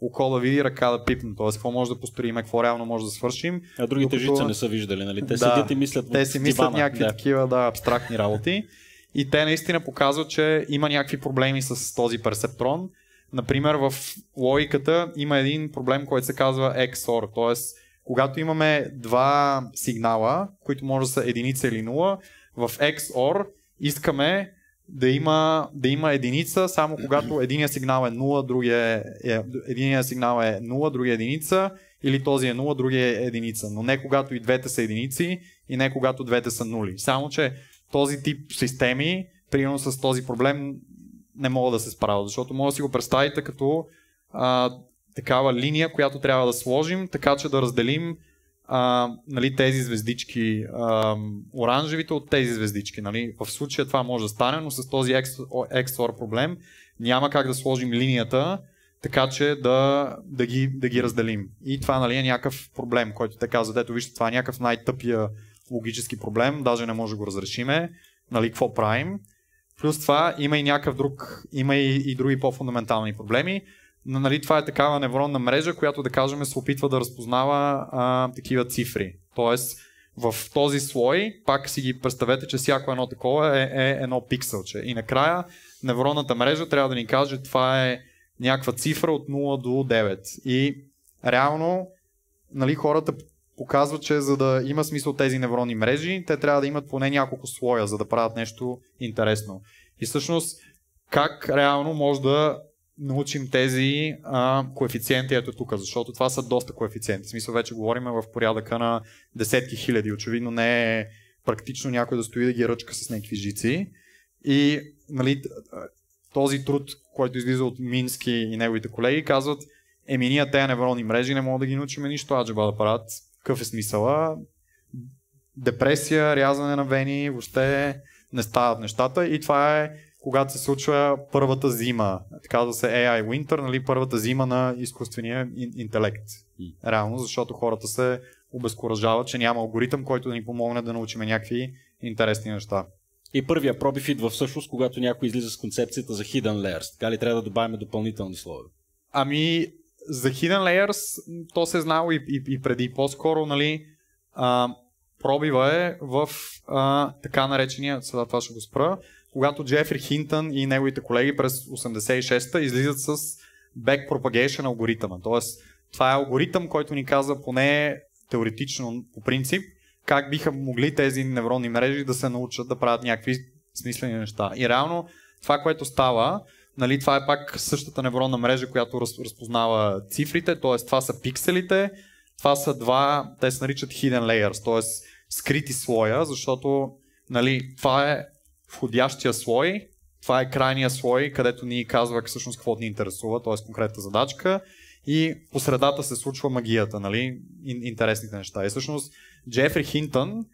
око да види, ръка да пипне. Тоест, какво може да построим, какво реално може да свършим. А другите докато... жица не са виждали, нали? Те да, седят и мислят. Те си мислят дивана. някакви да. такива да, абстрактни работи. И те наистина показват, че има някакви проблеми с този персептрон. Например, в логиката има един проблем, който се казва XOR, т.е когато имаме два сигнала, които може да са единица или нула, в XOR искаме да има, да има единица, само когато единия сигнал е 0, другия е, е, единия сигнал е 0, другия е единица, или този е 0, другия е единица. Но не когато и двете са единици и не когато двете са нули. Само, че този тип системи, примерно с този проблем, не мога да се справя, защото може да си го представите като а, такава линия, която трябва да сложим, така че да разделим а, нали, тези звездички а, оранжевите от тези звездички. Нали. В случая това може да стане, но с този XOR проблем няма как да сложим линията, така че да, да, ги, да ги разделим. И това нали, е някакъв проблем, който те казват. Ето вижте, това е някакъв най-тъпия логически проблем, даже не може да го разрешиме. Нали, какво правим? Плюс това има и някакъв друг, има и, и други по-фундаментални проблеми. Но, нали, това е такава невронна мрежа, която да кажем се опитва да разпознава а, такива цифри. Тоест, в този слой, пак си ги представете, че всяко едно такова е, е едно пикселче. И накрая невронната мрежа трябва да ни каже, това е някаква цифра от 0 до 9. И реално нали, хората показват, че за да има смисъл тези невронни мрежи, те трябва да имат поне няколко слоя, за да правят нещо интересно. И всъщност, как реално може да научим тези а, коефициенти ето тук, защото това са доста коефициенти. В смисъл вече говорим в порядъка на десетки хиляди. Очевидно не е практично някой да стои да ги ръчка с някакви жици. И нали, този труд, който излиза от Мински и неговите колеги, казват, еми ние тези неврони мрежи не мога да ги научим нищо, аджаба да правят. Какъв е смисъла? Депресия, рязане на вени, въобще не стават нещата и това е когато се случва първата зима. Казва се AI Winter, нали, първата зима на изкуствения интелект. Реално, защото хората се обезкуражават, че няма алгоритъм, който да ни помогне да научим някакви интересни неща. И първия пробив идва всъщност, когато някой излиза с концепцията за Hidden Layers. Така ли трябва да добавим допълнителни слоеве? Ами, за Hidden Layers то се е знало и, и, и преди. По-скоро, нали, а, пробива е в а, така наречения, сега това ще го спра, когато Джефри Хинтън и неговите колеги през 86-та излизат с back propagation алгоритъма. Тоест, това е алгоритъм, който ни казва поне теоретично по принцип, как биха могли тези невронни мрежи да се научат да правят някакви смислени неща. И реално това, което става, нали, това е пак същата невронна мрежа, която разпознава цифрите, т.е. това са пикселите, това са два, те се наричат hidden layers, т.е. скрити слоя, защото нали, това е входящия слой, това е крайния слой, където ни казва всъщност какво ни интересува, т.е. конкретната задачка. И по средата се случва магията, нали? интересните неща. И всъщност Джефри Хинтън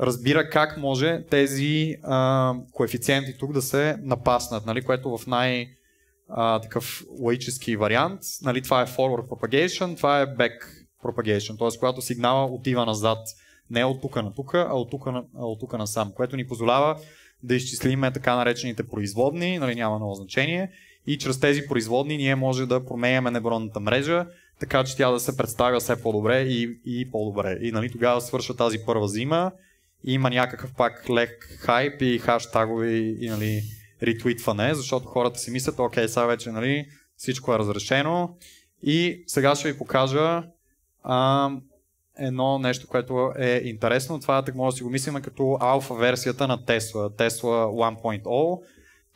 разбира как може тези а, коефициенти тук да се напаснат, нали? което в най- а, такъв логически вариант, нали? това е forward propagation, това е back propagation, т.е. когато сигнала отива назад, не е от тук на тук, а от тук, на, на сам, което ни позволява да изчислиме така наречените производни, нали, няма много значение. И чрез тези производни ние може да променяме невронната мрежа, така че тя да се представя все по-добре и, и по-добре. И нали, тогава свършва тази първа зима. има някакъв пак лек хайп и хаштагови и нали, ритвитване, защото хората си мислят, окей, сега вече нали, всичко е разрешено. И сега ще ви покажа а, едно нещо, което е интересно. Това е, так може да си го мислим като алфа версията на Tesla, Tesla 1.0.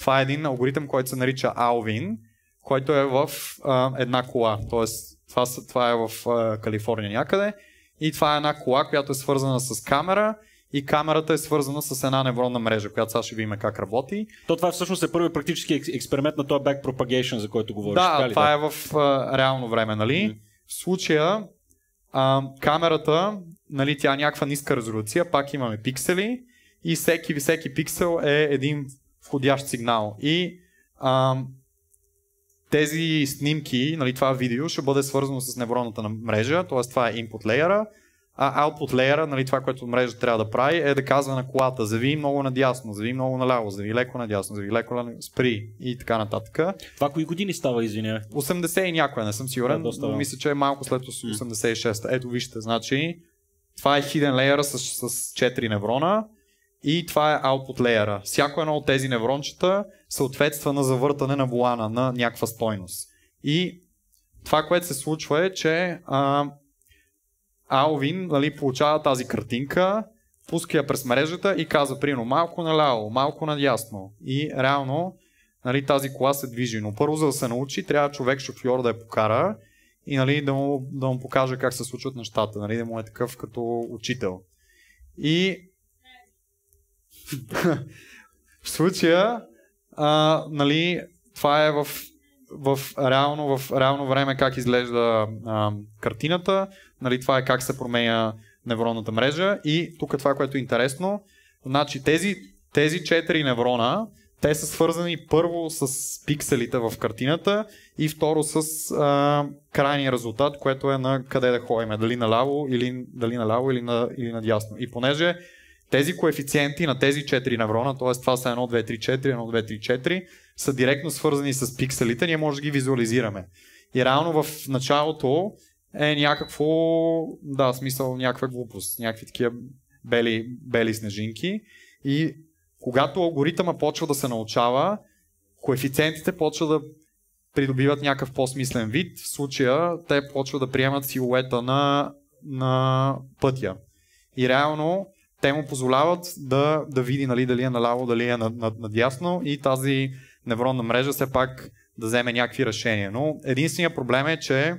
Това е един алгоритъм, който се нарича Alvin, който е в а, една кола. Тоест, това, това е в а, Калифорния някъде. И това е една кола, която е свързана с камера и камерата е свързана с една невронна мрежа, която сега ще видим как работи. То това е всъщност е първи практически експеримент на този back propagation, за който говориш. Да, това да? е в а, реално време, нали? Mm-hmm. В случая а, камерата, нали, тя е някаква ниска резолюция, пак имаме пиксели и всеки, всеки пиксел е един входящ сигнал. И а, тези снимки, нали, това видео ще бъде свързано с невронната мрежа, т.е. това е input layer а output layer, нали, това, което мрежа трябва да прави, е да казва на колата, зави много надясно, зави много наляво, зави леко надясно, зави леко наляво, спри и така нататък. Това кои години става, извинявай? 80 и някоя, не съм сигурен, да, доста, но мисля, че е малко след 86. та Ето вижте, значи това е hidden layer с, с 4 неврона и това е output layer. Всяко едно от тези неврончета съответства на завъртане на волана на някаква стойност. И това, което се случва е, че а, Алвин нали, получава тази картинка, пуска я през мрежата и казва, примерно, малко наляво, малко надясно. И реално нали, тази кола се движи. Но първо, за да се научи, трябва човек шофьор да я покара и нали, да, му, да му покаже как се случват нещата, нали, да му е такъв като учител. И в случая, а, нали, това е в, в, реално, в реално време как изглежда а, картината. Нали, това е как се променя невронната мрежа. И тук е това, което е интересно, значи тези, тези 4 неврона, те са свързани първо с пикселите в картината и второ с а, крайния резултат, което е на къде да ходим, е, дали наляво или, дали наляво или, на, или надясно. И понеже тези коефициенти на тези 4 неврона, т.е. това са 1, 2, 3, 4, 1, 2, 3, 4, са директно свързани с пикселите, ние може да ги визуализираме. И реално в началото е някакво, да, смисъл, някаква глупост, някакви такива бели, бели снежинки. И когато алгоритъма почва да се научава, коефициентите почва да придобиват някакъв по-смислен вид. В случая те почват да приемат силуета на, на пътя. И реално те му позволяват да, да види нали, дали е наляво, дали е надясно и тази невронна мрежа все пак да вземе някакви решения. Но единствения проблем е, че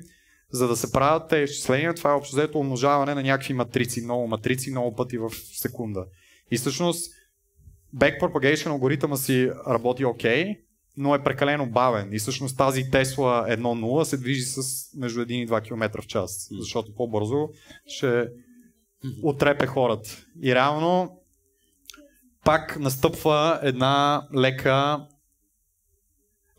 за да се правят те изчисления, това е общо взето умножаване на някакви матрици, много матрици, много пъти в секунда. И всъщност backpropagation алгоритъма си работи окей, okay, но е прекалено бавен. И всъщност тази Tesla 1.0 се движи с между 1 и 2 км в час, защото по-бързо ще отрепе хората. И реално пак настъпва една лека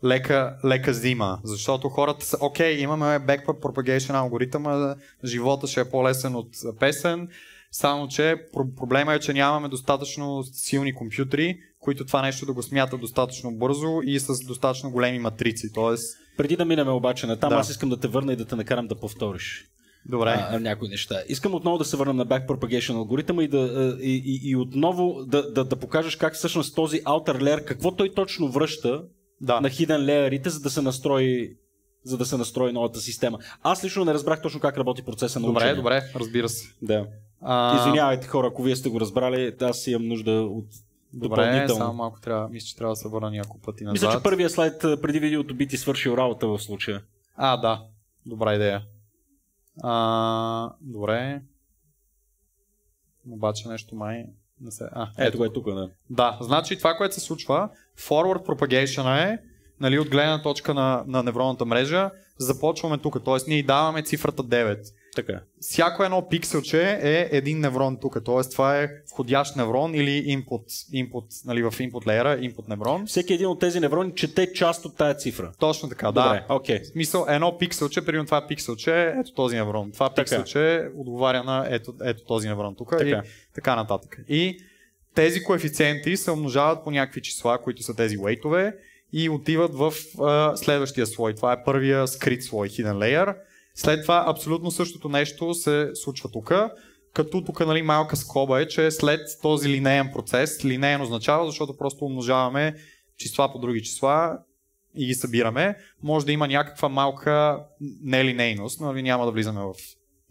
лека, лека зима. Защото хората са, окей, имаме backward propagation алгоритъма, живота ще е по-лесен от песен, само че проблема е, че нямаме достатъчно силни компютри, които това нещо да го смятат достатъчно бързо и с достатъчно големи матрици. Тоест... Преди да минем обаче на там, да. аз искам да те върна и да те накарам да повториш. Добре. А, някои неща. Искам отново да се върна на backpropagation алгоритъма и, да, и, и, и отново да, да, да покажеш как всъщност този outer layer, какво той точно връща да. на хиден леерите, за да се настрои за да се настрои новата система. Аз лично не разбрах точно как работи процеса на учене. Добре, добре, разбира се. Да. А... Извинявайте хора, ако вие сте го разбрали, аз имам нужда от Добре, само малко трябва, мисля, че трябва да се върна няколко пъти назад. Мисля, че първия слайд преди видеото би ти свършил работа в случая. А, да. Добра идея. А, добре. Обаче нещо май не се... А, ето, ето го е тук, да. Да, значи това, което се случва, Forward propagation е, нали, от гледна точка на, на невронната мрежа, започваме тук, т.е. ние даваме цифрата 9. Така. Е. Всяко едно пикселче е един неврон тук, т.е. това е входящ неврон или input, input нали, в input layer, input неврон. Всеки един от тези неврони чете част от тая цифра. Точно така, Добре, да. Добре, okay. Смисъл, едно пикселче, примерно това пикселче, ето този неврон. Това така. Е. пикселче отговаря на ето, ето този неврон тук така. и е. така нататък. И тези коефициенти се умножават по някакви числа, които са тези уейтове и отиват в а, следващия слой. Това е първия скрит слой, hidden layer. След това абсолютно същото нещо се случва тук, като тук нали, малка скоба е, че след този линейен процес, линейен означава, защото просто умножаваме числа по други числа и ги събираме, може да има някаква малка нелинейност, но нали, няма да влизаме в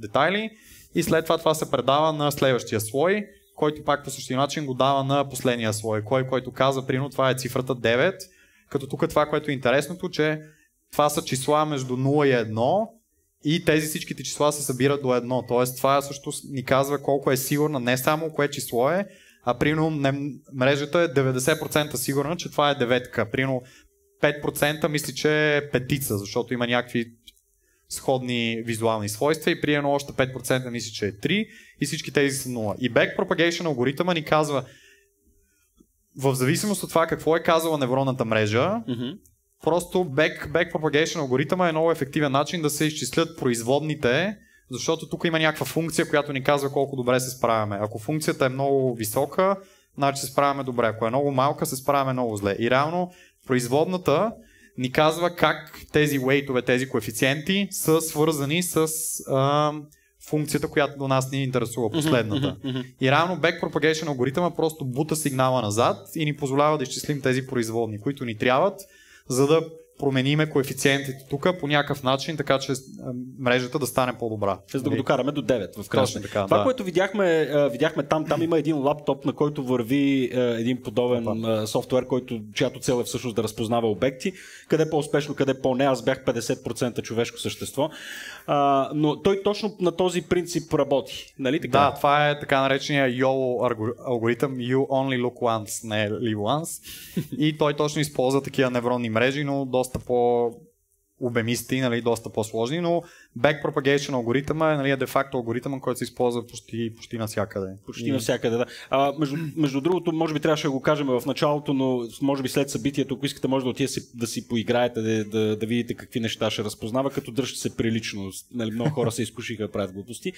детайли. И след това това се предава на следващия слой, който пак по същия начин го дава на последния слой. Кой, който каза, примерно, това е цифрата 9, като тук е това, което е интересното, че това са числа между 0 и 1 и тези всичките числа се събират до 1. Тоест това също ни казва колко е сигурна не само кое число е, а прино мрежата е 90% сигурна, че това е деветка. Прино 5% мисли, че е петица, защото има някакви сходни визуални свойства и примерно още 5% мисля, че е 3 и всички тези са 0. И backpropagation алгоритъма ни казва в зависимост от това какво е казала невронната мрежа, mm-hmm. просто back, backpropagation алгоритъма е много ефективен начин да се изчислят производните, защото тук има някаква функция, която ни казва колко добре се справяме. Ако функцията е много висока, значи се справяме добре. Ако е много малка, се справяме много зле. И реално производната ни казва как тези уейтове, тези коефициенти са свързани с а, функцията, която до нас ни интересува, последната. Mm-hmm, mm-hmm. И реално propagation алгоритъма просто бута сигнала назад и ни позволява да изчислим тези производни, които ни трябват, за да промениме коефициентите тук по някакъв начин, така че мрежата да стане по-добра. За да го нали? докараме до 9 в крайна така. Това, да. което видяхме, видяхме там, там има един лаптоп, на който върви един подобен Лапа. софтуер, който, чиято цел е всъщност да разпознава обекти, къде по-успешно, къде по-не. Аз бях 50% човешко същество. А, но той точно на този принцип работи. Нали така? Да, това е така наречения YOLO алгоритъм. You only look once, не ли once. И той точно използва такива невронни мрежи, но доста по обемисти, нали, доста по-сложни, но propagation алгоритъма е, нали, е де-факто алгоритъма, който се използва почти, почти навсякъде. Почти навсякъде, да. А, между, между другото, може би трябваше да го кажем в началото, но може би след събитието, ако искате, може да отидете си, да си поиграете, да, да, да видите какви неща ще разпознава, като дръжте се прилично. Нали, много хора се изкушиха да правят глупости.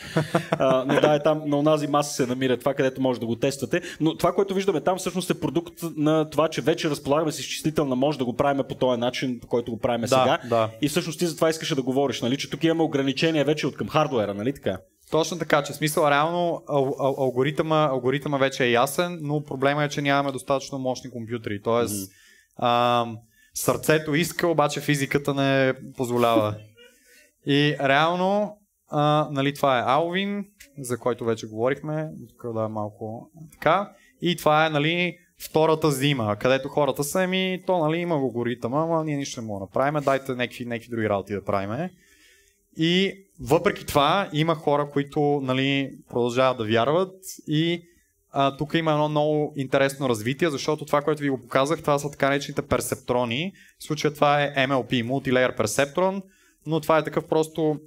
А, но да, е там на онази маса се намира това, където може да го тествате. Но това, което виждаме там, всъщност е продукт на това, че вече разполагаме с изчислителна, може да го правим по този начин, по който го правим да, сега. Да. И всъщност ти за това искаше да говориш, нали, че тук имаме ограничение вече от към хардуера, нали така? Точно така, че смисъл реално ал- ал- алгоритъма, алгоритъма вече е ясен, но проблема е, че нямаме достатъчно мощни компютри. Тоест, mm-hmm. а, сърцето иска, обаче физиката не позволява. И реално, а, нали, това е Алвин, за който вече говорихме, тук да е малко така. И това е, нали, втората зима, където хората са ми, то, нали, има алгоритъма, ама ние нищо не можем да направим, дайте някакви, някакви други работи да правиме. И въпреки това има хора, които нали, продължават да вярват и а, тук има едно много интересно развитие, защото това, което ви го показах, това са така наречените персептрони. В случая това е MLP, Multilayer Perceptron, но това е такъв просто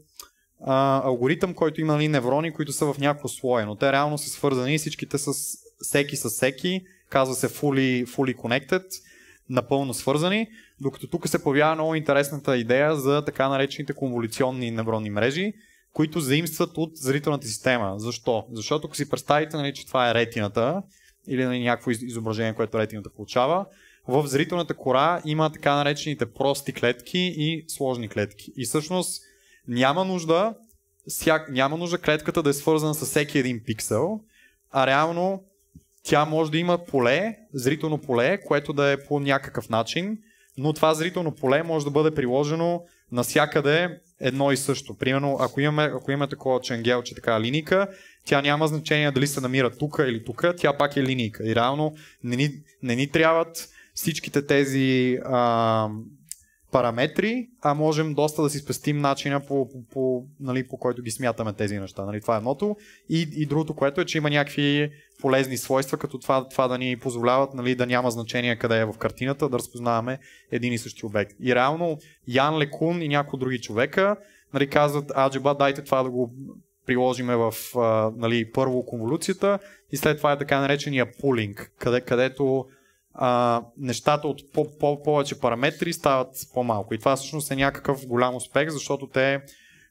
а, алгоритъм, който има нали, неврони, които са в някакво слое, но те реално са свързани всичките с всеки с всеки, казва се fully, fully connected, напълно свързани. Докато тук се появява много интересната идея за така наречените конволюционни невронни мрежи, които заимстват от зрителната система. Защо? Защото ако си представите, нали, че това е ретината или нали, някакво изображение, което ретината получава, в зрителната кора има така наречените прости клетки и сложни клетки. И всъщност няма нужда, всяк, няма нужда клетката да е свързана с всеки един пиксел, а реално тя може да има поле, зрително поле, което да е по някакъв начин но това зрително поле може да бъде приложено насякъде едно и също. Примерно, ако имаме, ако имаме такова че така линика, тя няма значение дали се намира тук или тук, тя пак е линийка. И реално не ни, не ни трябват всичките тези а, параметри, а можем доста да си спестим начина по, по, по, нали, по който ги смятаме тези неща. Нали, това е едното. И, и другото, което е, че има някакви полезни свойства, като това, това да ни позволяват нали, да няма значение къде е в картината, да разпознаваме един и същи обект. И реално Ян Лекун и някои други човека нали, казват, аджеба, дайте това да го приложиме в нали, първо конволюцията и след това е така наречения пулинг, къде, където а, нещата от повече параметри стават по-малко. И това всъщност е някакъв голям успех, защото те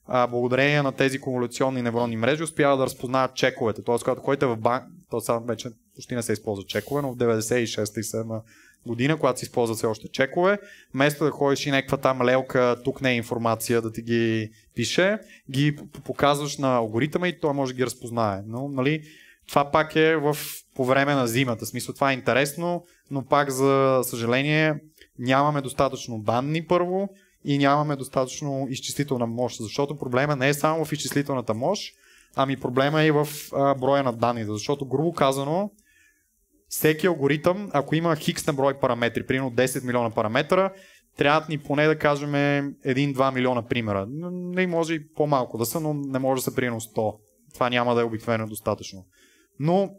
а, благодарение на тези конволюционни невронни мрежи успяват да разпознават чековете. Тоест, когато ходите в банк, то сега вече почти не се използва чекове, но в 96 97 година, когато се използват все още чекове, вместо да ходиш и някаква там лелка, тук не е информация да ти ги пише, ги показваш на алгоритъма и той може да ги разпознае. Но, нали, това пак е в, по време на зимата. В смисъл, това е интересно, но пак за съжаление нямаме достатъчно данни първо и нямаме достатъчно изчислителна мощ, защото проблема не е само в изчислителната мощ, ами проблема е и в а, броя на данните, защото грубо казано всеки алгоритъм, ако има хикс на брой параметри, примерно 10 милиона параметра, трябва ни поне да кажем 1-2 милиона примера. Не може и по-малко да са, но не може да са примерно 100. Това няма да е обикновено достатъчно. Но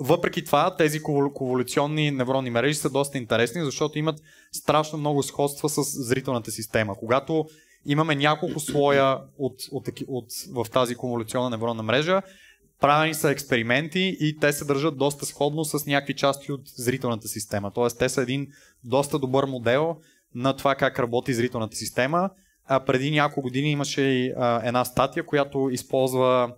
въпреки това, тези коволюционни невронни мрежи са доста интересни, защото имат страшно много сходства с зрителната система. Когато имаме няколко слоя от, от, от, в тази коволюционна невронна мрежа, правени са експерименти и те се държат доста сходно с някакви части от зрителната система. Тоест, те са един доста добър модел на това как работи зрителната система. А преди няколко години имаше и а, една статия, която използва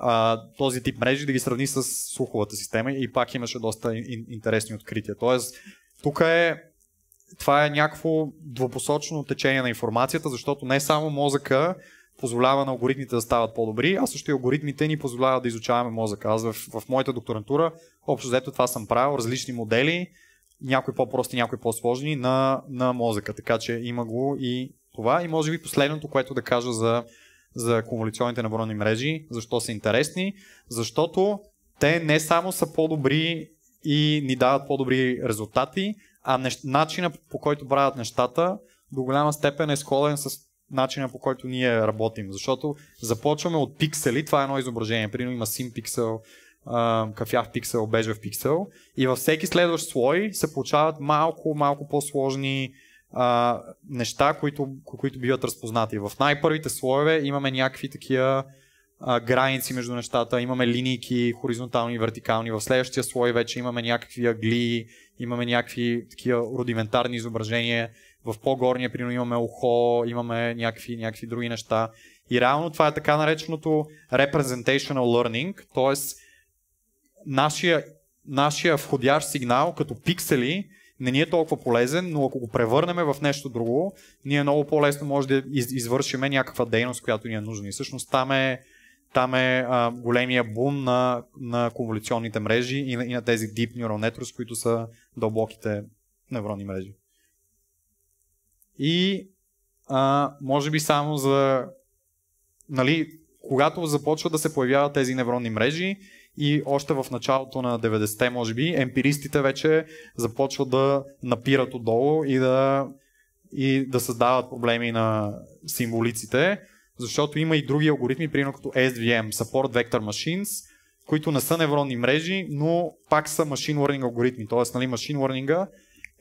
а, този тип мрежи, да ги сравни с слуховата система и пак имаше доста интересни открития. Тоест, тук е това е някакво двупосочно течение на информацията, защото не само мозъка позволява на алгоритмите да стават по-добри, а също и алгоритмите ни позволяват да изучаваме мозъка. Аз в, в моята докторантура, общо взето това съм правил, различни модели, някои по-прости, някои по-сложни на, на мозъка. Така че има го и това. И може би последното, което да кажа за за конволюционните наброни мрежи, защо са интересни, защото те не само са по-добри и ни дават по-добри резултати, а нещ... начина по който правят нещата до голяма степен е сходен с начина по който ние работим. Защото започваме от пиксели, това е едно изображение. Примерно има син пиксел, кафяв пиксел, бежев пиксел. И във всеки следващ слой се получават малко, малко по-сложни а, неща, които, които биват разпознати. В най-първите слоеве имаме някакви такива граници между нещата, имаме линийки, хоризонтални и вертикални. В следващия слой вече имаме някакви агли, имаме някакви такива рудиментарни изображения. В по-горния, примерно, имаме ухо, имаме някакви, някакви други неща. И реално това е така нареченото representational learning, т.е. Нашия, нашия входящ сигнал като пиксели не ни е толкова полезен, но ако го превърнем в нещо друго, ние много по-лесно може да извършим някаква дейност, която ни е нужна. И всъщност там е, там е а, големия бум на, на конволюционните мрежи и на, и на тези Deep Neural Networks, които са дълбоките невронни мрежи. И а, може би само за... Нали, когато започват да се появяват тези невронни мрежи, и още в началото на 90-те, може би, емпиристите вече започват да напират отдолу и да, и да създават проблеми на символиците, защото има и други алгоритми, примерно като SVM, Support Vector Machines, които не са невронни мрежи, но пак са машин learning алгоритми. Т.е. нали, машин learning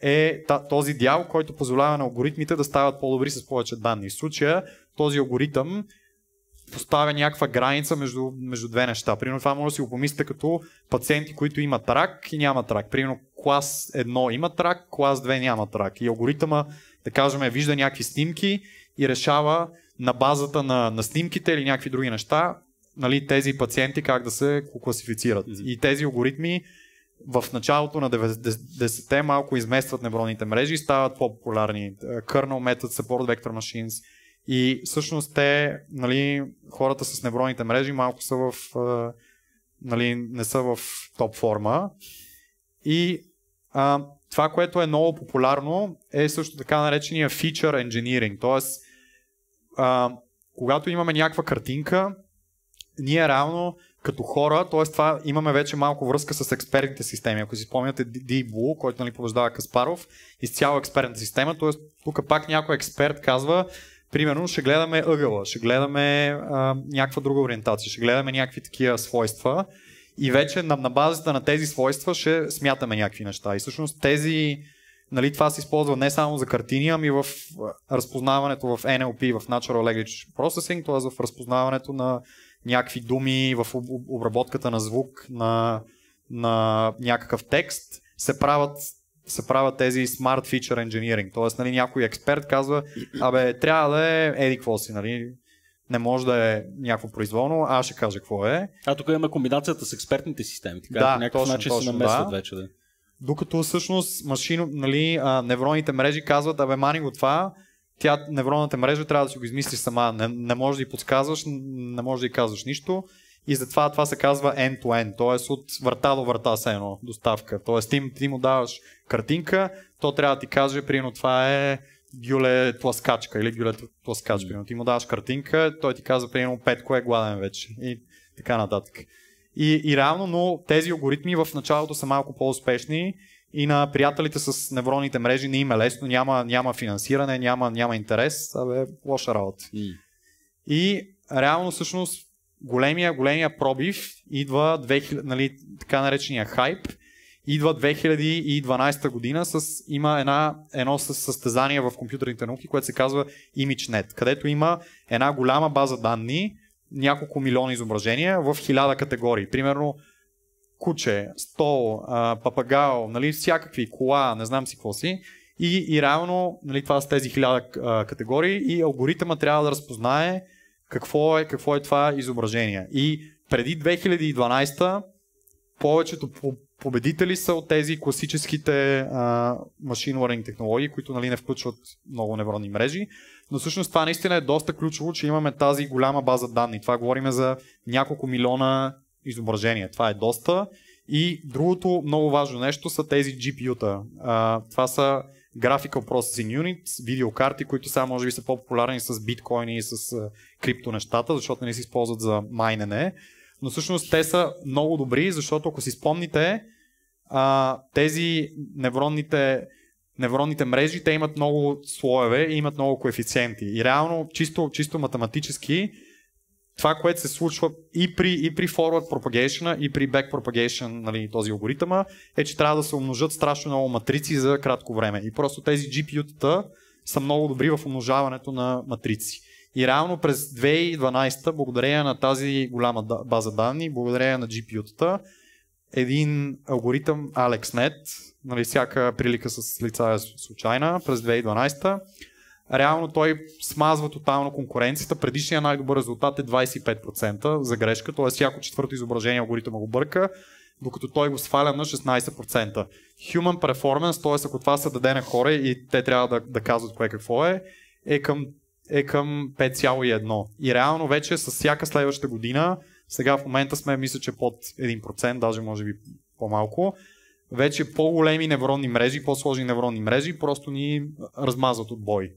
е този дял, който позволява на алгоритмите да стават по-добри с повече данни. В случая този алгоритъм поставя някаква граница между, между две неща. Примерно това може да си го помислите като пациенти, които имат рак и нямат рак. Примерно клас 1 има рак, клас 2 няма рак. И алгоритъма, да кажем, вижда някакви снимки и решава на базата на, на снимките или някакви други неща, нали, тези пациенти как да се класифицират. И тези алгоритми в началото на 10-те малко изместват невронните мрежи и стават по-популярни. Kernel Method, Support Vector Machines, и всъщност те, нали, хората с невроните мрежи малко са в, нали, не са в топ форма. И а, това, което е много популярно, е също така наречения feature engineering. Тоест, а, когато имаме някаква картинка, ние реално като хора, т.е. това имаме вече малко връзка с експертните системи. Ако си спомняте Дибу, който нали, побеждава Каспаров, изцяло експертната система, т.е. тук пак някой експерт казва, Примерно ще гледаме ъгъла, ще гледаме а, някаква друга ориентация, ще гледаме някакви такива свойства и вече на, на базата на тези свойства ще смятаме някакви неща. И всъщност тези, нали, това се използва не само за картини, ами в разпознаването в NLP, в Natural Language Processing, т.е. в разпознаването на някакви думи, в обработката на звук, на, на някакъв текст, се правят се правят тези smart feature engineering. Тоест, нали, някой експерт казва, абе, трябва да е, е еди какво си, нали? Не може да е някакво произволно, аз ще кажа какво е. А тук имаме комбинацията с експертните системи, така да, по някакъв точно, начин се намесват да. вече. Да. Докато всъщност машино, нали, а, невроните мрежи казват, абе, мани го това, тя, невронната мрежа трябва да си го измисли сама. Не, не може да й подсказваш, не може да й казваш нищо. И затова това се казва end-to-end, т.е. от врата до врата с едно доставка. Т.е. ти, ти му даваш картинка, то трябва да ти каже, примерно това е гюле тласкачка или гюле тласкач, примерно. Ти му даваш картинка, той ти казва, примерно, кое е гладен вече и така нататък. И, и реално, но тези алгоритми в началото са малко по-успешни и на приятелите с невроните мрежи не им е лесно, няма, няма финансиране, няма, няма интерес, а бе, лоша работа. И, и реално, всъщност, големия, големия пробив идва 2000, нали, така наречения хайп, идва 2012 година с, има една, едно състезание в компютърните науки, което се казва ImageNet, където има една голяма база данни, няколко милиона изображения в хиляда категории. Примерно куче, стол, папагал, нали, всякакви, кола, не знам си какво си. И, и реално нали, това са тези хиляда категории и алгоритъма трябва да разпознае какво е, какво е това изображение. И преди 2012 повечето победители са от тези класическите машин learning технологии, които нали, не включват много невронни мрежи. Но всъщност това наистина е доста ключово, че имаме тази голяма база данни. Това говорим за няколко милиона изображения. Това е доста. И другото много важно нещо са тези GPU-та. А, това са Graphical Processing Unit, видеокарти, които сега може би са по-популярни с биткоини и с е, крипто нещата, защото не се използват за майнене. Но всъщност те са много добри, защото ако си спомните, тези невронните, невронните мрежи, те имат много слоеве и имат много коефициенти. И реално, чисто, чисто математически, това, което се случва и при, и при forward propagation, и при back propagation, нали, този алгоритъм, е, че трябва да се умножат страшно много матрици за кратко време. И просто тези GPU-тата са много добри в умножаването на матрици. И реално през 2012, благодарение на тази голяма база данни, благодарение на GPU-тата, един алгоритъм AlexNet, нали, всяка прилика с лица е случайна, през 2012 реално той смазва тотално конкуренцията. Предишният най-добър резултат е 25% за грешка, т.е. всяко четвърто изображение алгоритъма го бърка, докато той го сваля на 16%. Human performance, т.е. ако това се даде на хора и те трябва да, да казват кое какво е, е към, е към 5,1. И реално вече с всяка следваща година, сега в момента сме, мисля, че под 1%, даже може би по-малко, вече по-големи невронни мрежи, по-сложни невронни мрежи, просто ни размазват от бой.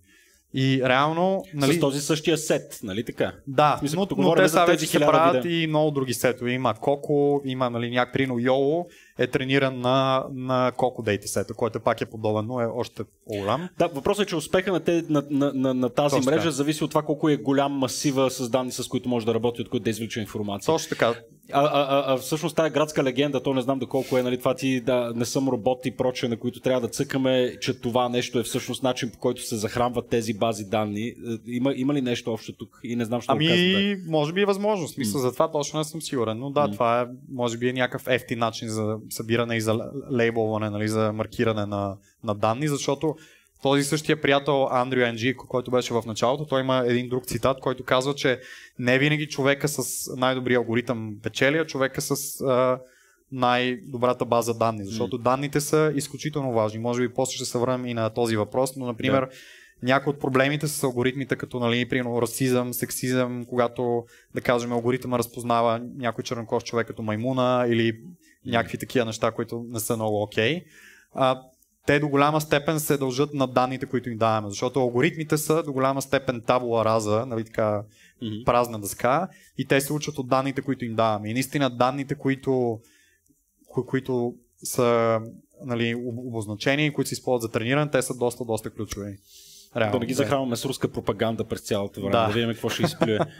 И реално... Нали... С този същия сет, нали така? Да, Мисля, но, но те са вече се правят и много други сетове. Има Коко, има нали, някакви, но Йоло е трениран на, на колко дейтасета, който пак е подобен, но е още по-голям. Да, въпросът е, че успеха на, те, на, на, на, на тази Точно мрежа така. зависи от това колко е голям масива с данни, с които може да работи, от които да извлича информация. Точно така. А, а, а, а всъщност тази градска легенда, то не знам доколко е, нали, това ти да не съм робот и проче, на които трябва да цъкаме, че това нещо е всъщност начин по който се захранват тези бази данни. Е, има, има ли нещо общо тук? И не знам, що ами, казвам. Да. може би е възможност. Мисля, mm. за това точно не съм сигурен. Но да, mm. това е, може би е някакъв ефти начин за събиране и за лейбълване, нали, за маркиране на, на данни, защото този същия приятел Андрю Енджи, който беше в началото, той има един друг цитат, който казва, че не винаги човека с най-добрия алгоритъм печели, а човека с а, най-добрата база данни, защото mm. данните са изключително важни. Може би после ще се върнем и на този въпрос, но, например, yeah. някои от проблемите с алгоритмите, като, нали, примерно, расизъм, сексизъм, когато, да кажем, алгоритъм разпознава някой чернокож човек като маймуна или някакви такива неща, които не са много окей. Okay. те до голяма степен се дължат на данните, които им даваме, защото алгоритмите са до голяма степен табула раза, нали така, mm-hmm. празна дъска, и те се учат от данните, които им даваме. И наистина данните, които, ко- които са нали, обозначени и които се използват за трениране, те са доста, доста ключови. Реално, да не ги захранваме с руска пропаганда през цялото време, да, да видим какво ще изплюе.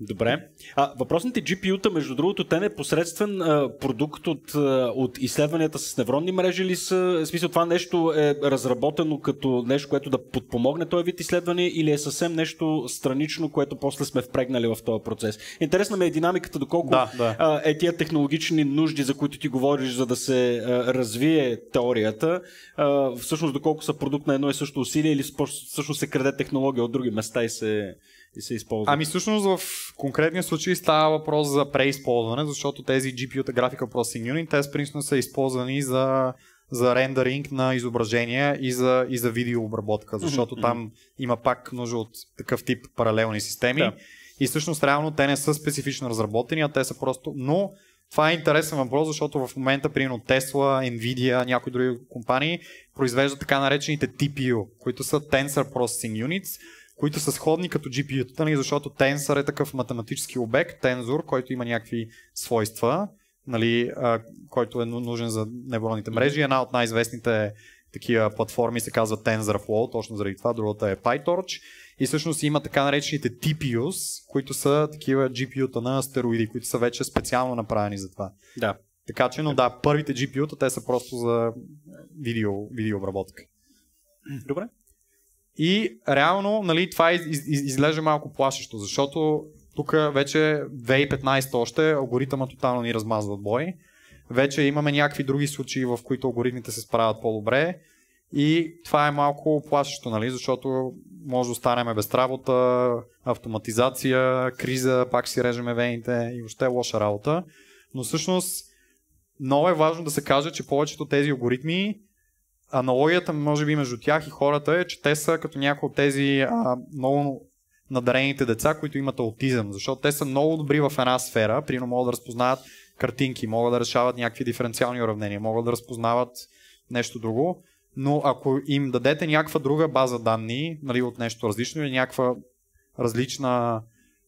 Добре. А, въпросните GPU-та, между другото, те не е посредствен а, продукт от, а, от изследванията с невронни мрежи ли са? Е, в смисъл, това нещо е разработено като нещо, което да подпомогне този вид изследване или е съвсем нещо странично, което после сме впрегнали в този процес? Интересна ми е динамиката, доколко да, да. А, е тия технологични нужди, за които ти говориш, за да се а, развие теорията, а, всъщност доколко са продукт на едно и също усилие или всъщност се краде технология от други места и се и се използва. Ами всъщност в конкретния случай става въпрос за преизползване, защото тези GPU-та графика Processing Unit, те принципно са използвани за за рендеринг на изображения и за, и за видеообработка, защото там има пак нужда от такъв тип паралелни системи. Да. И всъщност реално те не са специфично разработени, а те са просто... Но това е интересен въпрос, защото в момента, примерно Tesla, Nvidia, някои други компании произвеждат така наречените TPU, които са Tensor Processing Units, които са сходни като GPU-тата, нали, защото Tensor е такъв математически обект, Tensor, който има някакви свойства, нали, а, който е нужен за невроните мрежи. Една от най-известните такива платформи се казва TensorFlow, точно заради това, другата е PyTorch. И всъщност има така наречените TPUs, които са такива GPU-та на астероиди, които са вече специално направени за това. Да. Така че, но е. да, първите GPU-та те са просто за видео, видеообработка. Добре. И реално, нали, това из, из, из, изглежда малко плашещо, защото тук вече 2015 още алгоритъма тотално ни размазва бой. Вече имаме някакви други случаи, в които алгоритмите се справят по-добре. И това е малко плашещо, нали? защото може да останеме без работа, автоматизация, криза, пак си режеме вените и още е лоша работа. Но всъщност много е важно да се каже, че повечето тези алгоритми аналогията, може би, между тях и хората е, че те са като някои от тези а, много надарените деца, които имат аутизъм, защото те са много добри в една сфера, примерно могат да разпознават картинки, могат да решават някакви диференциални уравнения, могат да разпознават нещо друго, но ако им дадете някаква друга база данни нали, от нещо различно или някаква различна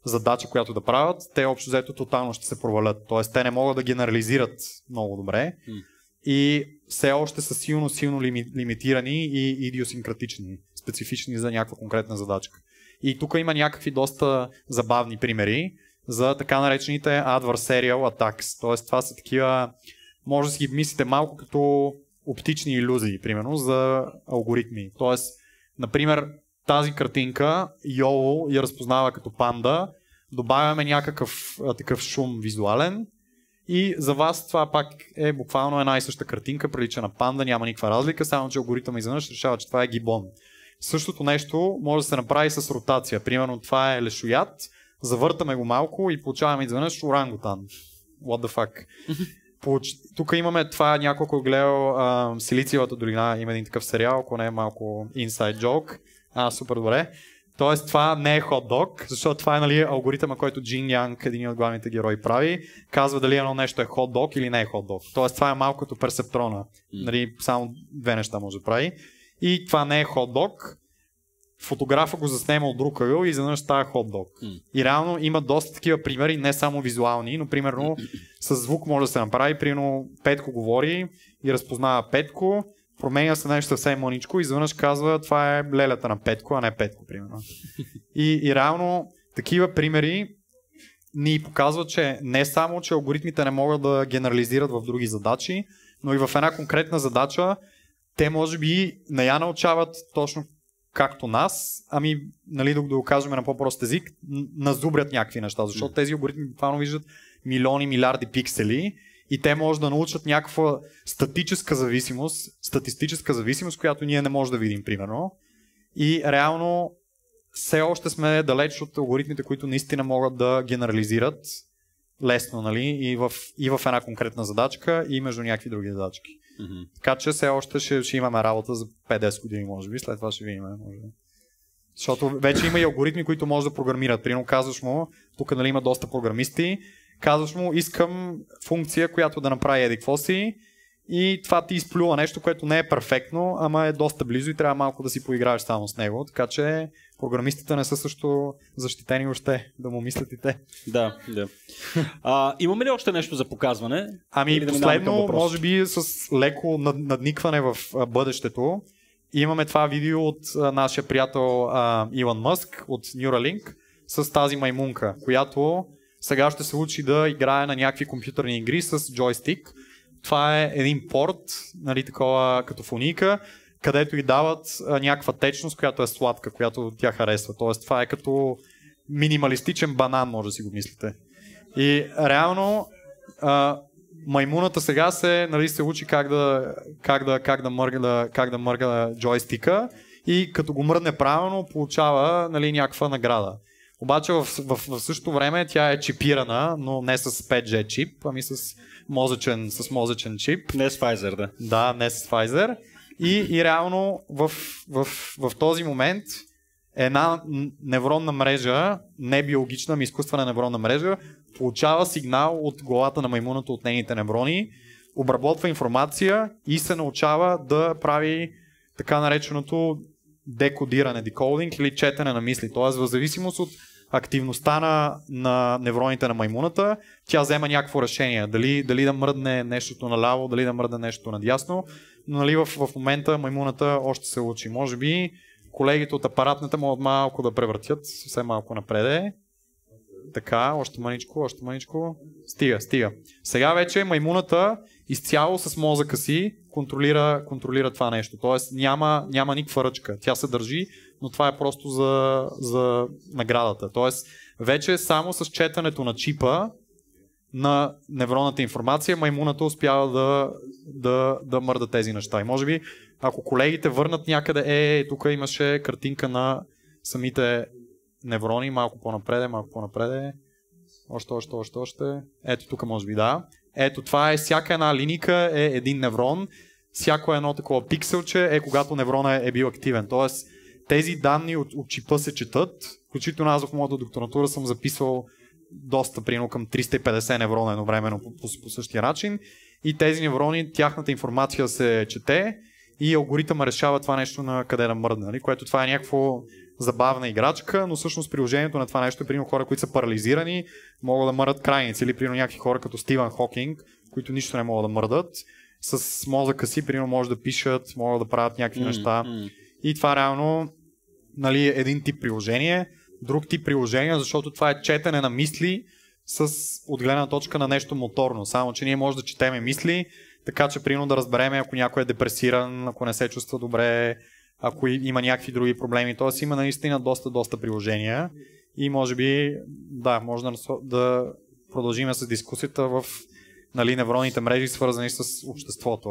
задача, която да правят, те общо взето тотално ще се провалят. Тоест, те не могат да генерализират много добре. Mm и все още са силно, силно лимитирани и идиосинкратични, специфични за някаква конкретна задачка. И тук има някакви доста забавни примери за така наречените adversarial attacks. Тоест това са такива, може да си ги мислите малко като оптични иллюзии, примерно, за алгоритми. Тоест, например, тази картинка YOLO я разпознава като панда, добавяме някакъв а, такъв шум визуален, и за вас това пак е буквално една и съща картинка, прилича на панда, няма никаква разлика, само че алгоритъмът изведнъж решава, че това е гибон. Същото нещо може да се направи с ротация. Примерно това е лешоят, завъртаме го малко и получаваме изведнъж орангутан. What the fuck? Получ... Тук имаме това, някой, който е гледал Силициевата долина, има един такъв сериал, ако не е малко inside joke. А, супер добре. Тоест, това не е хот-дог, защото това е нали, алгоритъма, който Джин Янг, един от главните герои, прави. Казва дали едно нещо е хот-дог или не е хот-дог. Тоест, това е малко като персептрона. Нали, само две неща може да прави. И това не е хот-дог. Фотографа го заснема от друг ъгъл и изведнъж става хот-дог. И реално има доста такива примери, не само визуални, но примерно с звук може да се направи. Примерно Петко говори и разпознава Петко променя се нещо съвсем и изведнъж казва това е лелята на Петко, а не Петко, примерно. И, и реално такива примери ни показват, че не само, че алгоритмите не могат да генерализират в други задачи, но и в една конкретна задача те може би не я научават точно както нас, ами, нали, да го кажем на по-прост език, назубрят някакви неща, защото тези алгоритми буквално виждат милиони, милиарди пиксели и те може да научат някаква статическа зависимост, статистическа зависимост, която ние не можем да видим, примерно. И реално все още сме далеч от алгоритмите, които наистина могат да генерализират лесно, нали, и в, и в една конкретна задачка, и между някакви други задачки. Mm-hmm. Така че все още ще, ще имаме работа за 50 години, може би, след това ще видим. Може би. Защото вече има и алгоритми, които може да програмират. Примерно казваш му, тук нали, има доста програмисти, Казваш му, искам функция, която да направи еди какво си и това ти изплюва нещо, което не е перфектно, ама е доста близо и трябва малко да си поиграеш само с него. Така че програмистите не са също защитени още, да му мислят и те. Да, да. А, имаме ли още нещо за показване? Ами да последно, може би с леко надникване в бъдещето, имаме това видео от нашия приятел Иван Илон Мъск от Neuralink с тази маймунка, която сега ще се учи да играе на някакви компютърни игри с джойстик. Това е един порт, нали, такова като фоника, където и дават някаква течност, която е сладка, която тя харесва. Тоест това е като минималистичен банан, може да си го мислите. И реално а, маймуната сега се, нали, се учи как да, как да, как да, мърга, как да мърга джойстика и като го мръдне правилно, получава нали, някаква награда. Обаче в, в, в същото време тя е чипирана, но не с 5G чип, ами с мозъчен, с мозъчен чип. Не с Pfizer, да. Да, не с Pfizer. И, и реално в, в, в този момент една невронна мрежа, не биологична, ми изкуствена невронна мрежа, получава сигнал от главата на маймуната от нейните неврони, обработва информация и се научава да прави така нареченото декодиране, декодинг или четене на мисли. Тоест, в зависимост от активността на, на невроните на маймуната, тя взема някакво решение. Дали, дали да мръдне нещото наляво, дали да мръдне нещото надясно. Но нали, в, в момента маймуната още се учи. Може би колегите от апаратната могат малко да превъртят, съвсем малко напреде. Така, още маничко, още маничко. Стига, стига. Сега вече маймуната изцяло с мозъка си контролира, контролира това нещо. Тоест няма, няма никаква ръчка. Тя се държи но това е просто за, за наградата. Тоест, вече само с четенето на чипа на невронната информация, маймуната успява да, да, да мърда тези неща. И може би, ако колегите върнат някъде, е, е, е тук имаше картинка на самите неврони, малко по-напреде, малко по-напреде, още, още, още, още. Ето тук може би да. Ето това е, всяка една линика е един неврон, всяко едно такова пикселче е когато неврона е, е бил активен. Тоест, тези данни от, от чипа се четат, включително аз в моята докторатура съм записвал доста, примерно към 350 неврона едновременно по, по, по същия начин и тези неврони, тяхната информация се чете и алгоритъма решава това нещо на къде да мърдна. ли? което това е някакво забавна играчка, но всъщност приложението на това нещо е примерно хора, които са парализирани, могат да мърдат крайници или примерно някакви хора като Стивен Хокинг, които нищо не могат да мърдат, с мозъка си примерно може да пишат, могат да правят някакви mm, неща. И това реално нали, един тип приложение, друг тип приложение, защото това е четене на мисли с отгледна точка на нещо моторно. Само, че ние може да четеме мисли, така че примерно да разбереме ако някой е депресиран, ако не се чувства добре, ако има някакви други проблеми. Тоест има наистина доста, доста приложения и може би, да, може да, да продължим с дискусията в нали, невронните мрежи, свързани с обществото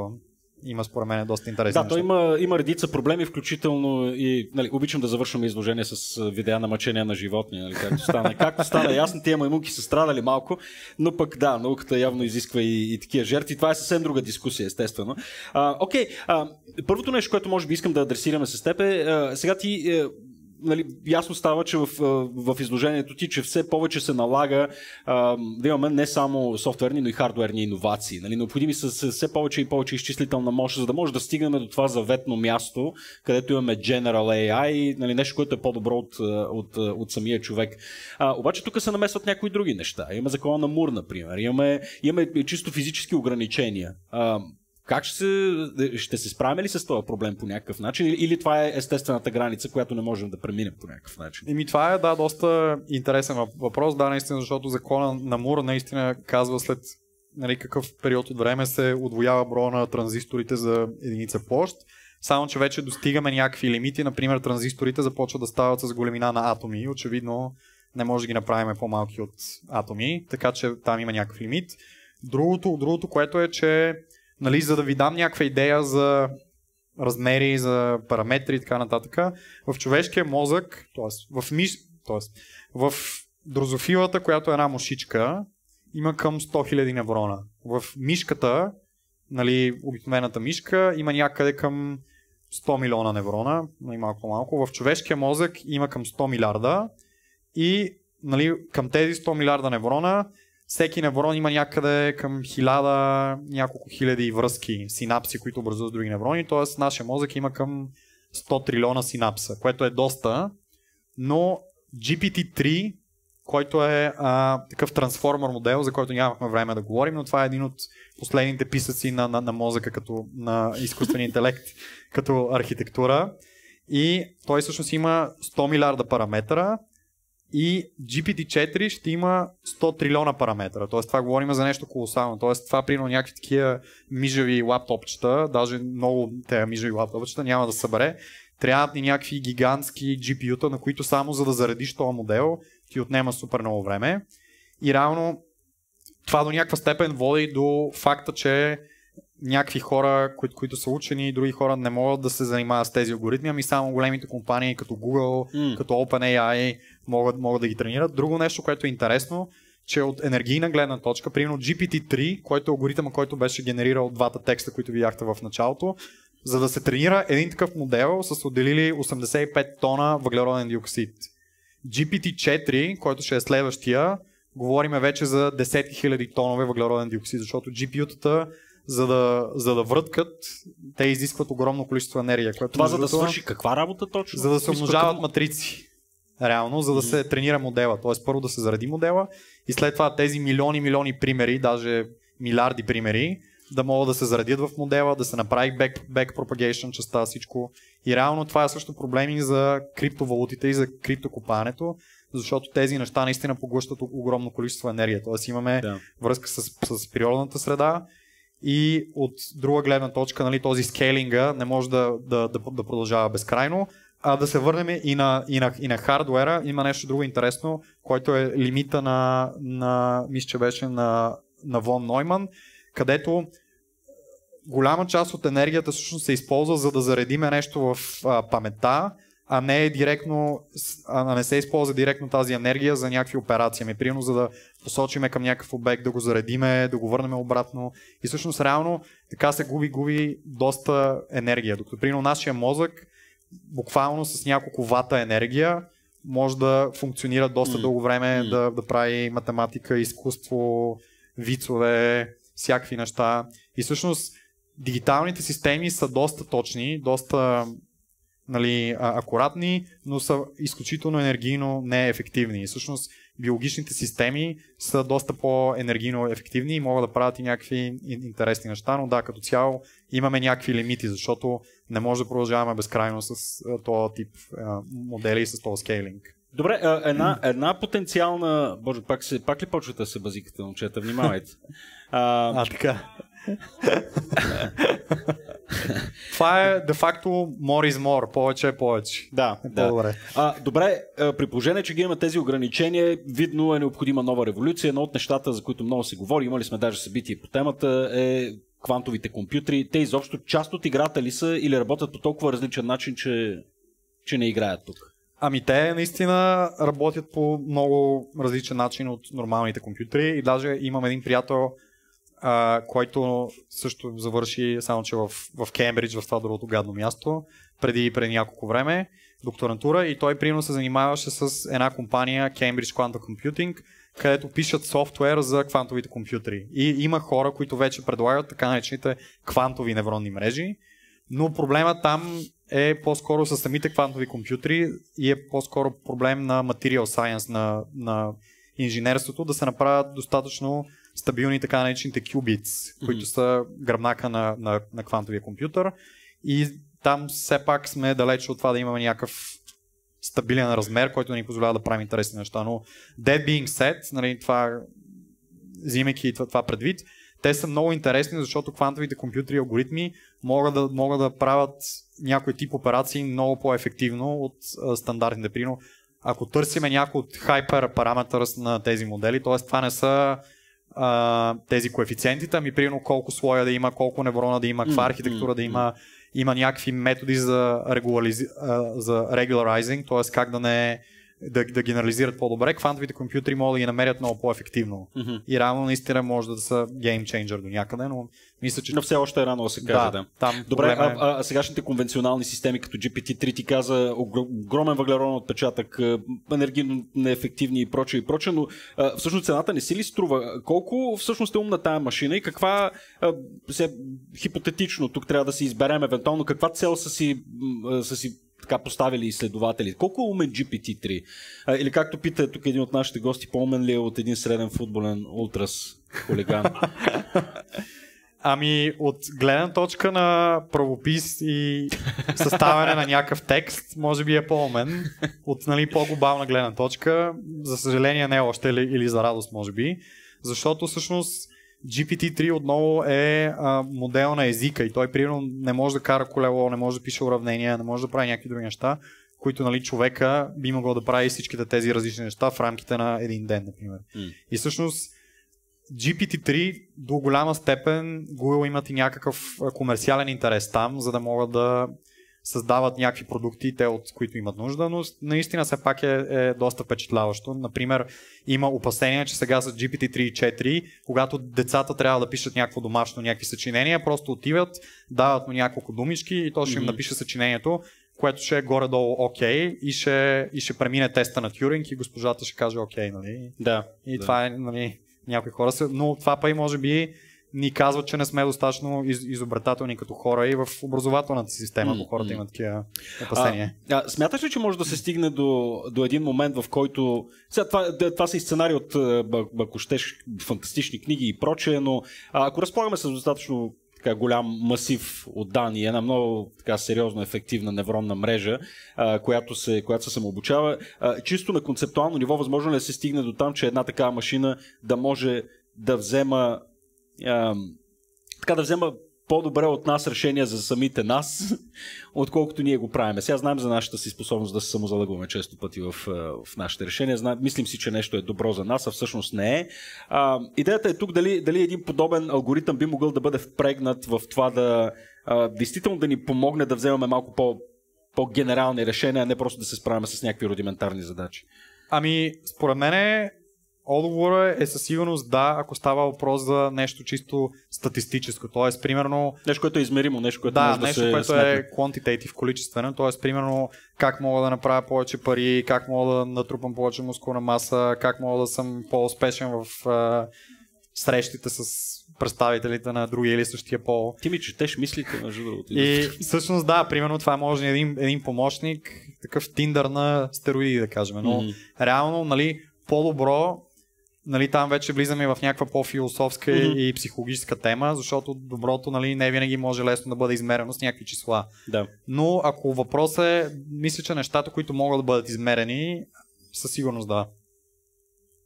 има според мен доста интересни. Да, то има, има редица проблеми, включително и нали, обичам да завършваме изложение с видеа на мъчение на животни, нали, както стана. както стана ясно, тия маймуки са страдали малко, но пък да, науката явно изисква и, и такива жертви. Това е съвсем друга дискусия, естествено. А, окей, а, първото нещо, което може би искам да адресираме с теб е, а, сега ти е, нали, ясно става, че в, в изложението ти, че все повече се налага да имаме не само софтуерни, но и хардуерни иновации. Нали, необходими са все повече и повече изчислителна мощ, за да може да стигнем до това заветно място, където имаме General AI, нали, нещо, което е по-добро от, от, от самия човек. А, обаче тук се намесват някои други неща. Имаме закона на Мур, например. Имаме, имаме чисто физически ограничения. А, как ще се, е, ще се справим ли с този проблем по някакъв начин или това е естествената граница, която не можем да преминем по някакъв начин? Еми това е, да, доста интересен въпрос, да, наистина, защото закона на Мур наистина казва след нали, какъв период от време се отвоява броя на транзисторите за единица площ. Само, че вече достигаме някакви лимити. Например, транзисторите започват да стават с големина на атоми. Очевидно не може да ги направим по-малки от атоми, така че там има някакъв лимит. Другото, другото което е, че нали, за да ви дам някаква идея за размери, за параметри и така нататък, в човешкия мозък, т.е. в, миш, т.е. в дрозофилата, която е една мушичка, има към 100 000 неврона. В мишката, нали, обикновената мишка, има някъде към 100 милиона неврона, и нали, малко малко В човешкия мозък има към 100 милиарда и нали, към тези 100 милиарда неврона всеки неврон има някъде към хиляда, няколко хиляди връзки, синапси, които образуват други неврони, т.е. нашия мозък има към 100 трилиона синапса, което е доста, но GPT-3, който е а, такъв трансформер модел, за който нямахме време да говорим, но това е един от последните писъци на, на, на мозъка като на изкуствен интелект, като архитектура. И той всъщност има 100 милиарда параметъра, и GPT-4 ще има 100 трилиона параметра. Тоест това говорим за нещо колосално. Тоест това примерно някакви такива мижави лаптопчета, даже много тези мижави лаптопчета няма да събере. Трябват ни някакви гигантски GPU-та, на които само за да заредиш този модел ти отнема супер много време. И реално това до някаква степен води до факта, че някакви хора, които, които са учени и други хора не могат да се занимават с тези алгоритми, ами само големите компании като Google, mm. като OpenAI могат, могат да ги тренират. Друго нещо, което е интересно, че от енергийна гледна точка, примерно GPT-3, който е алгоритъма, който беше генерирал двата текста, които видяхте в началото, за да се тренира един такъв модел, са се отделили 85 тона въглероден диоксид. GPT-4, който ще е следващия, говориме вече за 10 000 тонове въглероден диоксид, защото GPU-тата за да, за да връткат, те изискват огромно количество енергия. Което това за да това, свърши каква работа точно? За да се умножават матрици. Реално, за да се тренира модела. Тоест първо да се заради модела и след това тези милиони, милиони примери, даже милиарди примери, да могат да се зарадят в модела, да се направи back, back propagation частта, всичко. И реално това е също проблеми за криптовалутите и за криптокопането, защото тези неща наистина поглъщат огромно количество енергия. Тоест имаме да. връзка с, с природната среда, и от друга гледна точка нали, този скейлинга не може да, да, да, да продължава безкрайно. А да се върнем и на, и, на, и на хардуера, има нещо друго интересно, което е лимита на, на мисля, че беше на, на Вон Нойман, където голяма част от енергията всъщност се използва за да заредиме нещо в а, паметта, а не е директно, а не се използва директно тази енергия за някакви операции. Ами, примерно, за да посочиме към някакъв обект, да го заредиме, да го върнем обратно. И всъщност, реално, така се губи-губи доста енергия. Докато, примерно, нашия мозък, буквално с няколко вата енергия, може да функционира доста mm. дълго време, mm. да, да прави математика, изкуство, вицове, всякакви неща. И всъщност, дигиталните системи са доста точни, доста нали, акуратни, но са изключително енергийно неефективни. И всъщност биологичните системи са доста по-енергийно ефективни и могат да правят и някакви интересни неща, но да, като цяло имаме някакви лимити, защото не може да продължаваме безкрайно с този тип модели и с този скейлинг. Добре, една, една потенциална... Боже, пак, се, пак ли почвате да се базикате, момчета? Внимавайте. А, а така. Това е де-факто more is more, повече е повече. Да, е да. По-добре. А, добре, при положение, че ги има тези ограничения, видно е необходима нова революция. Едно от нещата, за които много се говори, имали сме даже събитие по темата, е квантовите компютри. Те изобщо част от играта ли са или работят по толкова различен начин, че, че не играят тук? Ами те наистина работят по много различен начин от нормалните компютри и даже имам един приятел, а, който също завърши, само че в, в Кембридж, в това другото гадно място, преди, преди няколко време, докторантура и той примерно се занимаваше с една компания Cambridge Quantum Computing, където пишат софтуер за квантовите компютри. И има хора, които вече предлагат така наречените квантови невронни мрежи, но проблема там е по-скоро с самите квантови компютри и е по-скоро проблем на material science, на, на инженерството, да се направят достатъчно стабилни така наречените qubits, mm-hmm. които са гръбнака на, на, на квантовия компютър. И там все пак сме далеч от това да имаме някакъв стабилен размер, който ни позволява да правим интересни неща. Но that being said, нали, това, взимайки това, това предвид, те са много интересни, защото квантовите компютри и алгоритми могат да, могат да правят някой тип операции много по-ефективно от а, стандартните. Примерно, ако търсиме някой от хайпер параметър на тези модели, т.е. това не са а, тези коефициенти, ами примерно колко слоя да има, колко неврона да има, каква архитектура да има, има някакви методи за, регулариз... за regularizing, т.е. как да не да, да генерализират по-добре, квантовите компютри могат да ги намерят много по-ефективно. Mm-hmm. И реално наистина може да са геймчейнджър до някъде, но мисля, че... Но все още е рано да се каже, да. да. Там Добре, проблема... Е. а, а, сегашните конвенционални системи, като GPT-3 ти каза огромен въглероден отпечатък, енергийно неефективни и проче и проче, но а, всъщност цената не си ли струва? Колко всъщност е умна тая машина и каква, а, се, хипотетично тук трябва да си изберем евентуално, каква цел са си, а, са си така поставили изследователи. Колко е умен GPT-3? А, или както пита тук един от нашите гости, по-умен ли е от един среден футболен ултрас хулиган? Ами, от гледна точка на правопис и съставяне на някакъв текст, може би е по-умен. От нали, по-глобална гледна точка, за съжаление не е още или, или за радост, може би. Защото всъщност GPT-3 отново е а, модел на езика и той примерно не може да кара колело, не може да пише уравнения, не може да прави някакви други неща, които нали, човека би могъл да прави всичките тези различни неща в рамките на един ден, например. Mm. И всъщност GPT-3 до голяма степен Google имат и някакъв комерциален интерес там, за да могат да създават някакви продукти, те от които имат нужда, но наистина все пак е, е доста впечатляващо. Например, има опасения, че сега с GPT-3 и 4, когато децата трябва да пишат някакво домашно, някакви съчинения, просто отиват, дават му няколко думички и то ще им напише съчинението, което ще е горе-долу окей okay, и, ще, и ще премине теста на Тюринг и госпожата ще каже окей, okay, нали? Да. И да. това е, нали, някои хора са, но това па и може би ни казват, че не сме достатъчно из, изобретателни като хора и в образователната система, ако хората имат такива опасения. А, а, смяташ ли, че може да се стигне до, до един момент, в който... Сега, това, това са и сценари от, ако щеш, фантастични книги и прочее, но а, ако разполагаме с достатъчно така, голям масив от данни, една много така, сериозно ефективна невронна мрежа, а, която, се, която се самообучава. А, чисто на концептуално ниво, възможно ли е да се стигне до там, че една такава машина да може да взема а, така да взема по-добре от нас решения за самите нас, отколкото ние го правиме. Сега знаем за нашата си способност да се самозалъгваме често пъти в, в нашите решения. Знаем, мислим си, че нещо е добро за нас, а всъщност не е. А, идеята е тук дали, дали един подобен алгоритъм би могъл да бъде впрегнат в това да а, действително да ни помогне да вземаме малко по, по-генерални решения, а не просто да се справяме с някакви рудиментарни задачи. Ами, според мен отговорът е със сигурност да, ако става въпрос за нещо чисто статистическо. Т.е. примерно. Нещо, което е измеримо, нещо, което да, може нещо, да се което е сметне. е quantitative, количествено. т.е. примерно, как мога да направя повече пари, как мога да натрупам повече мускулна маса, как мога да съм по-успешен в а, срещите с представителите на други или същия пол. Ти ми четеш мислите, между другото. И всъщност да, примерно това може да е един, един помощник, такъв тиндър на стероиди, да кажем. Но mm-hmm. реално, нали, по-добро нали, там вече влизаме в някаква по-философска mm-hmm. и психологическа тема, защото доброто нали, не винаги може лесно да бъде измерено с някакви числа. Да. Но ако въпросът е, мисля, че нещата, които могат да бъдат измерени, със сигурност да.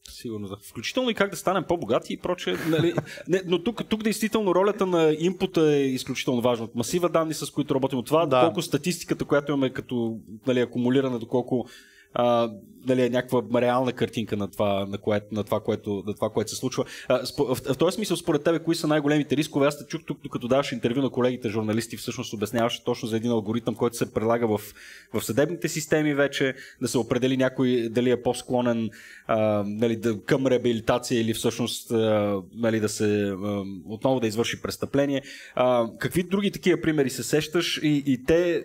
Сигурно да. Включително и как да станем по-богати и проче. Нали? Не, но тук, тук действително ролята на импута е изключително важна. Масива данни, с които работим от това, да. колко статистиката, която имаме като нали, акумулирана, доколко а, нали, някаква реална картинка на това, на което, на това, което, на това, което се случва. А, в, в този смисъл, според тебе, кои са най-големите рискове? Аз те чух тук, като даваш интервю на колегите журналисти, всъщност обясняваше точно за един алгоритъм, който се предлага в, в съдебните системи вече, да се определи някой дали е по-склонен а, нали, да, към реабилитация или всъщност а, нали, да се а, отново да извърши престъпление. А, какви други такива примери се сещаш и, и те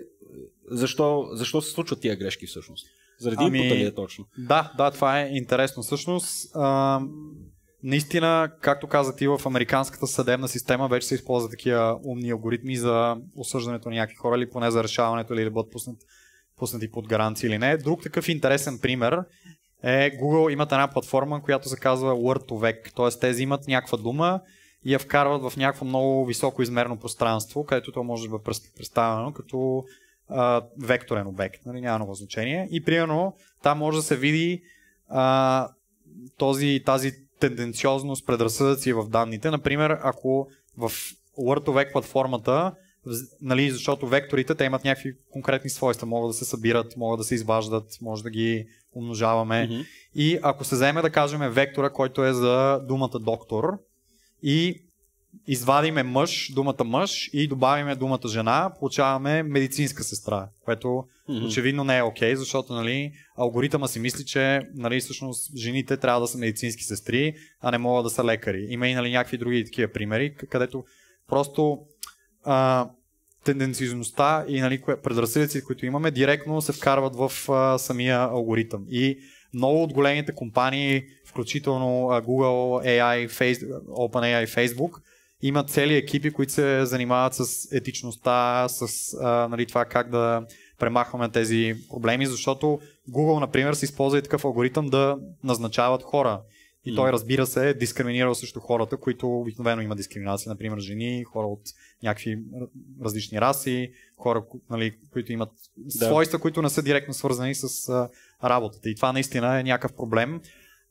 защо, защо се случват тия грешки всъщност? Заради ами, импута ли е точно? Да, да, това е интересно. Всъщност, а, наистина, както каза ти, в американската съдебна система вече се използват такива умни алгоритми за осъждането на някакви хора или поне за решаването или да бъдат пуснат, пуснати под гаранция или не. Друг такъв интересен пример е Google имат една платформа, която се казва Word2Vec. Т.е. тези взимат някаква дума и я вкарват в някакво много високо измерно пространство, където то може да бъде представено като векторен обект, нали, няма много значение. И примерно там може да се види а, този, тази тенденциозност, предразсъдъци в данните. Например, ако в word 2 платформата, нали, защото векторите, те имат някакви конкретни свойства, могат да се събират, могат да се изваждат, може да ги умножаваме. Mm-hmm. И ако се вземе, да кажем, вектора, който е за думата доктор, и извадиме мъж, думата мъж и добавиме думата жена, получаваме медицинска сестра, което mm-hmm. очевидно не е окей, okay, защото нали, алгоритъма си мисли, че нали, всъщност жените трябва да са медицински сестри, а не могат да са лекари. Има и нали, някакви други такива примери, където просто а, тенденциозността и нали, предразсъдъци, които имаме, директно се вкарват в а, самия алгоритъм. И много от големите компании, включително Google, AI, Facebook, OpenAI, Facebook, има цели екипи, които се занимават с етичността, с а, нали, това как да премахваме тези проблеми, защото Google, например, се използва и такъв алгоритъм да назначават хора. И той, разбира се, е дискриминирал също хората, които обикновено има дискриминация, например, жени, хора от някакви различни раси, хора, нали, които имат да. свойства, които не са директно свързани с работата. И това наистина е някакъв проблем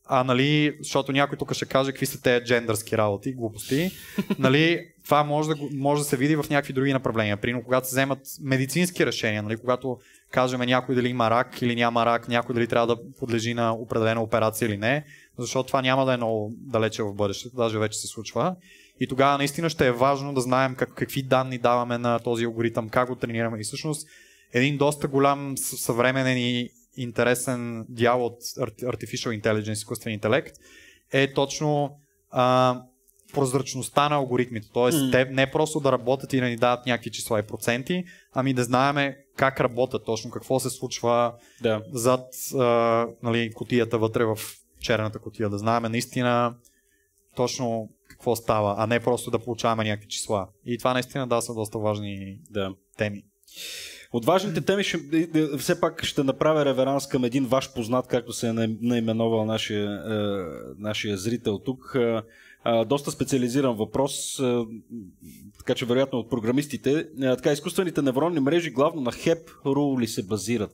а нали, защото някой тук ще каже какви са тези джендърски работи, глупости, нали, това може да, може да се види в някакви други направления. Примерно, когато се вземат медицински решения, нали, когато кажем някой дали има рак или няма рак, някой дали трябва да подлежи на определена операция или не, защото това няма да е много далече в бъдещето, даже вече се случва. И тогава наистина ще е важно да знаем как, какви данни даваме на този алгоритъм, как го тренираме. И всъщност един доста голям съвременен и интересен дял от Artificial Intelligence, изкуствен интелект, е точно а, прозрачността на алгоритмите. Тоест, mm. те не просто да работят и да ни дадат някакви числа и проценти, ами да знаеме как работят точно, какво се случва yeah. зад а, нали, котията вътре в черната котия. Да знаеме наистина точно какво става, а не просто да получаваме някакви числа. И това наистина да са доста важни да. теми. От важните теми ще, все пак ще направя реверанс към един ваш познат, както се е наименовал нашия, е, нашия зрител тук. Е, е, доста специализиран въпрос, така че вероятно от програмистите. така, изкуствените невронни мрежи главно на Хеп ли се базират?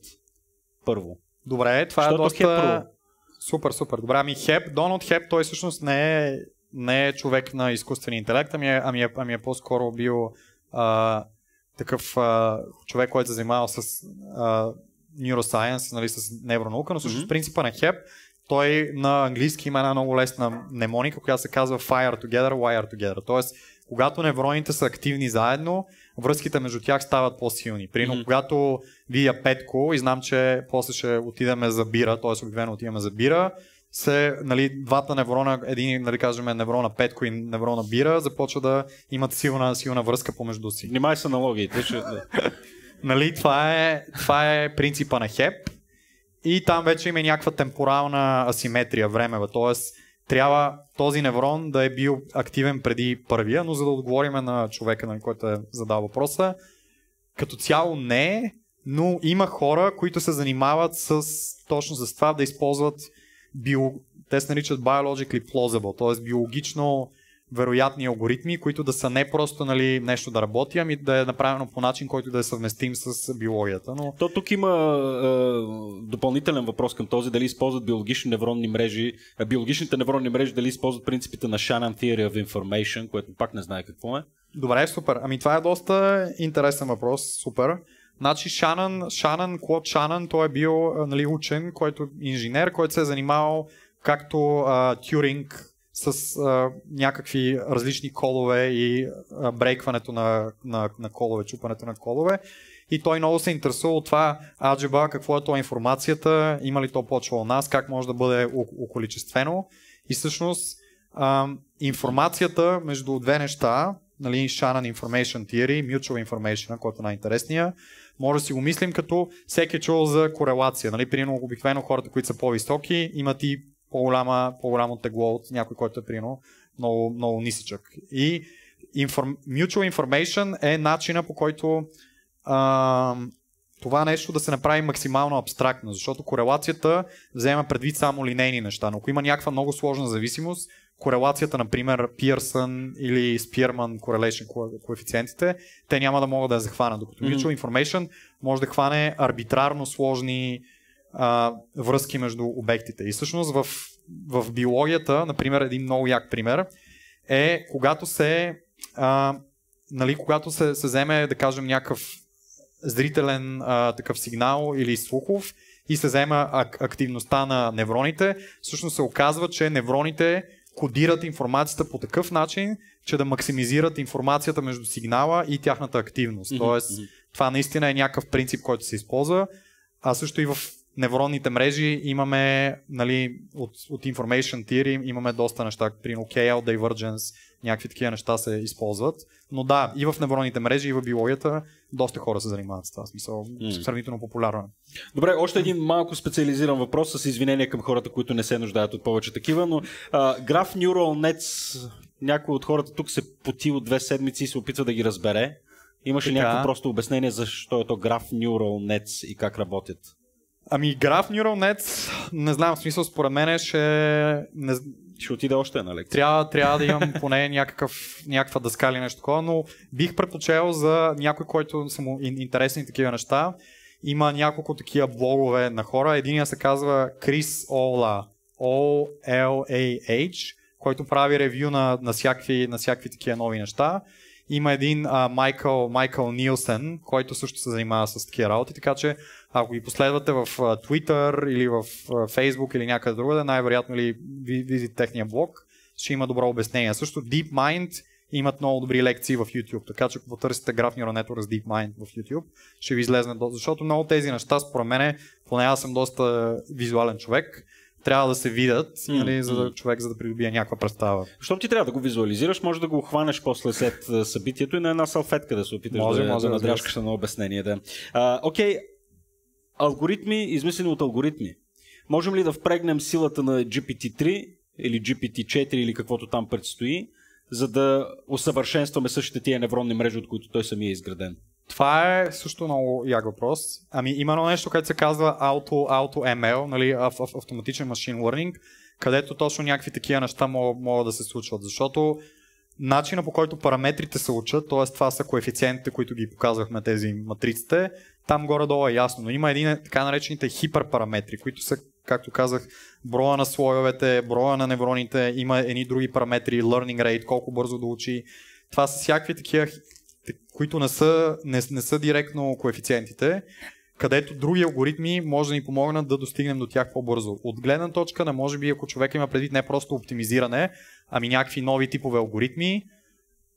Първо. Добре, това Щото е доста... HEP супер, супер. Добре, ами Хеп, Доналд Хеп, той всъщност не е, не е човек на изкуствен интелект, ами е, ами е, ами е по-скоро бил а, такъв а, човек, който се е занимава с а, neuroscience, нали, с невронаука, но също mm-hmm. с принципа на хеп, той на английски има една много лесна мнемоника, която се казва fire together, wire together. Тоест, когато невроните са активни заедно, връзките между тях стават по-силни. Примерно, mm-hmm. когато видя петко и знам, че после ще отидеме за бира, т.е. обикновено отиваме за бира, се, нали, двата неврона, един, нали, кажем, неврона петко и неврона бира, започва да имат силна, силна връзка помежду си. Внимай с аналогиите. че. нали, това е, това е принципа на Хеп. И там вече има някаква темпорална асиметрия времева, т.е. трябва този неврон да е бил активен преди първия, но за да отговорим на човека, на нали, който е задал въпроса, като цяло не е, но има хора, които се занимават с, точно с това да използват био... те се наричат biologically plausible, т.е. биологично вероятни алгоритми, които да са не просто нали, нещо да работи, ами да е направено по начин, който да е съвместим с биологията. Но... То тук има е, допълнителен въпрос към този, дали използват биологични невронни мрежи, е, биологичните невронни мрежи, дали използват принципите на Shannon Theory of Information, което пак не знае какво е. Добре, супер. Ами това е доста интересен въпрос, супер. Значи Шанан, Шанан, Клод Шанан, той е бил е, нали, учен, който инженер, който се е занимавал както а, Тюринг с а, някакви различни колове и а, брейкването на, на, на колове, чупането на колове. И той много се интересува от това аджеба, какво е то информацията, има ли то почва у нас, как може да бъде околичествено. И всъщност а, информацията между две неща, нали, Shannon Information Theory, Mutual Information, който е най-интересния, може да си го мислим като всеки е чул за корелация. Нали? Примерно обикновено хората, които са по-високи, имат и по голямо по-голямо тегло от някой, който е примерно много, много нисичък. И inform, mutual information е начина по който а, това нещо да се направи максимално абстрактно, защото корелацията взема предвид само линейни неща, но ако има някаква много сложна зависимост, корелацията, например, Pearson или Spearman correlation коефициентите, те няма да могат да я захванат. Докато mm-hmm. Mutual Information може да хване арбитрарно сложни а, връзки между обектите. И всъщност в, в биологията, например, един много як пример е когато се а, нали, когато се, се вземе, да кажем, някакъв зрителен а, такъв сигнал или слухов и се взема ак- активността на невроните, всъщност се оказва, че невроните кодират информацията по такъв начин, че да максимизират информацията между сигнала и тяхната активност. Mm-hmm. Тоест, това наистина е някакъв принцип, който се използва. А също и в невронните мрежи имаме, нали, от, от information theory имаме доста неща, При KL divergence, някакви такива неща се използват. Но да, и в невронните мрежи, и в биологията доста хора се занимават с това. Смисъл, mm. сравнително популярно. Е. Добре, още един малко специализиран въпрос с извинение към хората, които не се нуждаят от повече такива, но граф граф Neural Nets, някой от хората тук се поти от две седмици и се опитва да ги разбере. Имаше ли някакво просто обяснение защо е то граф Neural Nets и как работят? Ами граф Neural Nets, не знам, в смисъл според мен ще... Не, ще отида още на лекция. Трябва, трябва да имам поне някакъв, някаква дъска или нещо такова, но бих предпочел за някой, който са му интересни такива неща. Има няколко такива блогове на хора. Единия се казва Крис Ола. O-L-A-H, който прави ревю на, на, всякакви, на всякакви такива нови неща. Има един Майкъл, Майкъл Нилсен, който също се занимава с такива работи, така че ако ги последвате в Twitter или в Facebook или някъде другаде, най-вероятно ли нали, видите техния блог, ще има добро обяснение. Също DeepMind имат много добри лекции в YouTube, така че ако потърсите граф Neural Network с DeepMind в YouTube, ще ви излезне, защото много тези неща, според мен, поне аз съм доста визуален човек, трябва да се видят, mm-hmm. нали, за да човек за да придобие някаква представа. Щом ти трябва да го визуализираш, може да го хванеш после след събитието и на една салфетка да се опиташ може, да, може, да, да на едно обяснение. Да. А, окей, Алгоритми, измислени от алгоритми. Можем ли да впрегнем силата на GPT-3 или GPT-4 или каквото там предстои, за да усъвършенстваме същите тия невронни мрежи, от които той самия е изграден? Това е също много як въпрос. Ами има едно нещо, което се казва Auto, Auto ML, нали, автоматичен машин learning, където точно някакви такива неща могат, могат да се случват, защото начина по който параметрите се учат, т.е. това са коефициентите, които ги показвахме тези матриците, там горе-долу е ясно. Но има един така наречените хиперпараметри, които са, както казах, броя на слоевете, броя на невроните, има едни други параметри, learning rate, колко бързо да учи. Това са всякакви такива, които не са, не, не са директно коефициентите където други алгоритми може да ни помогнат да достигнем до тях по-бързо. От гледна точка на, може би, ако човек има предвид не просто оптимизиране, ами някакви нови типове алгоритми,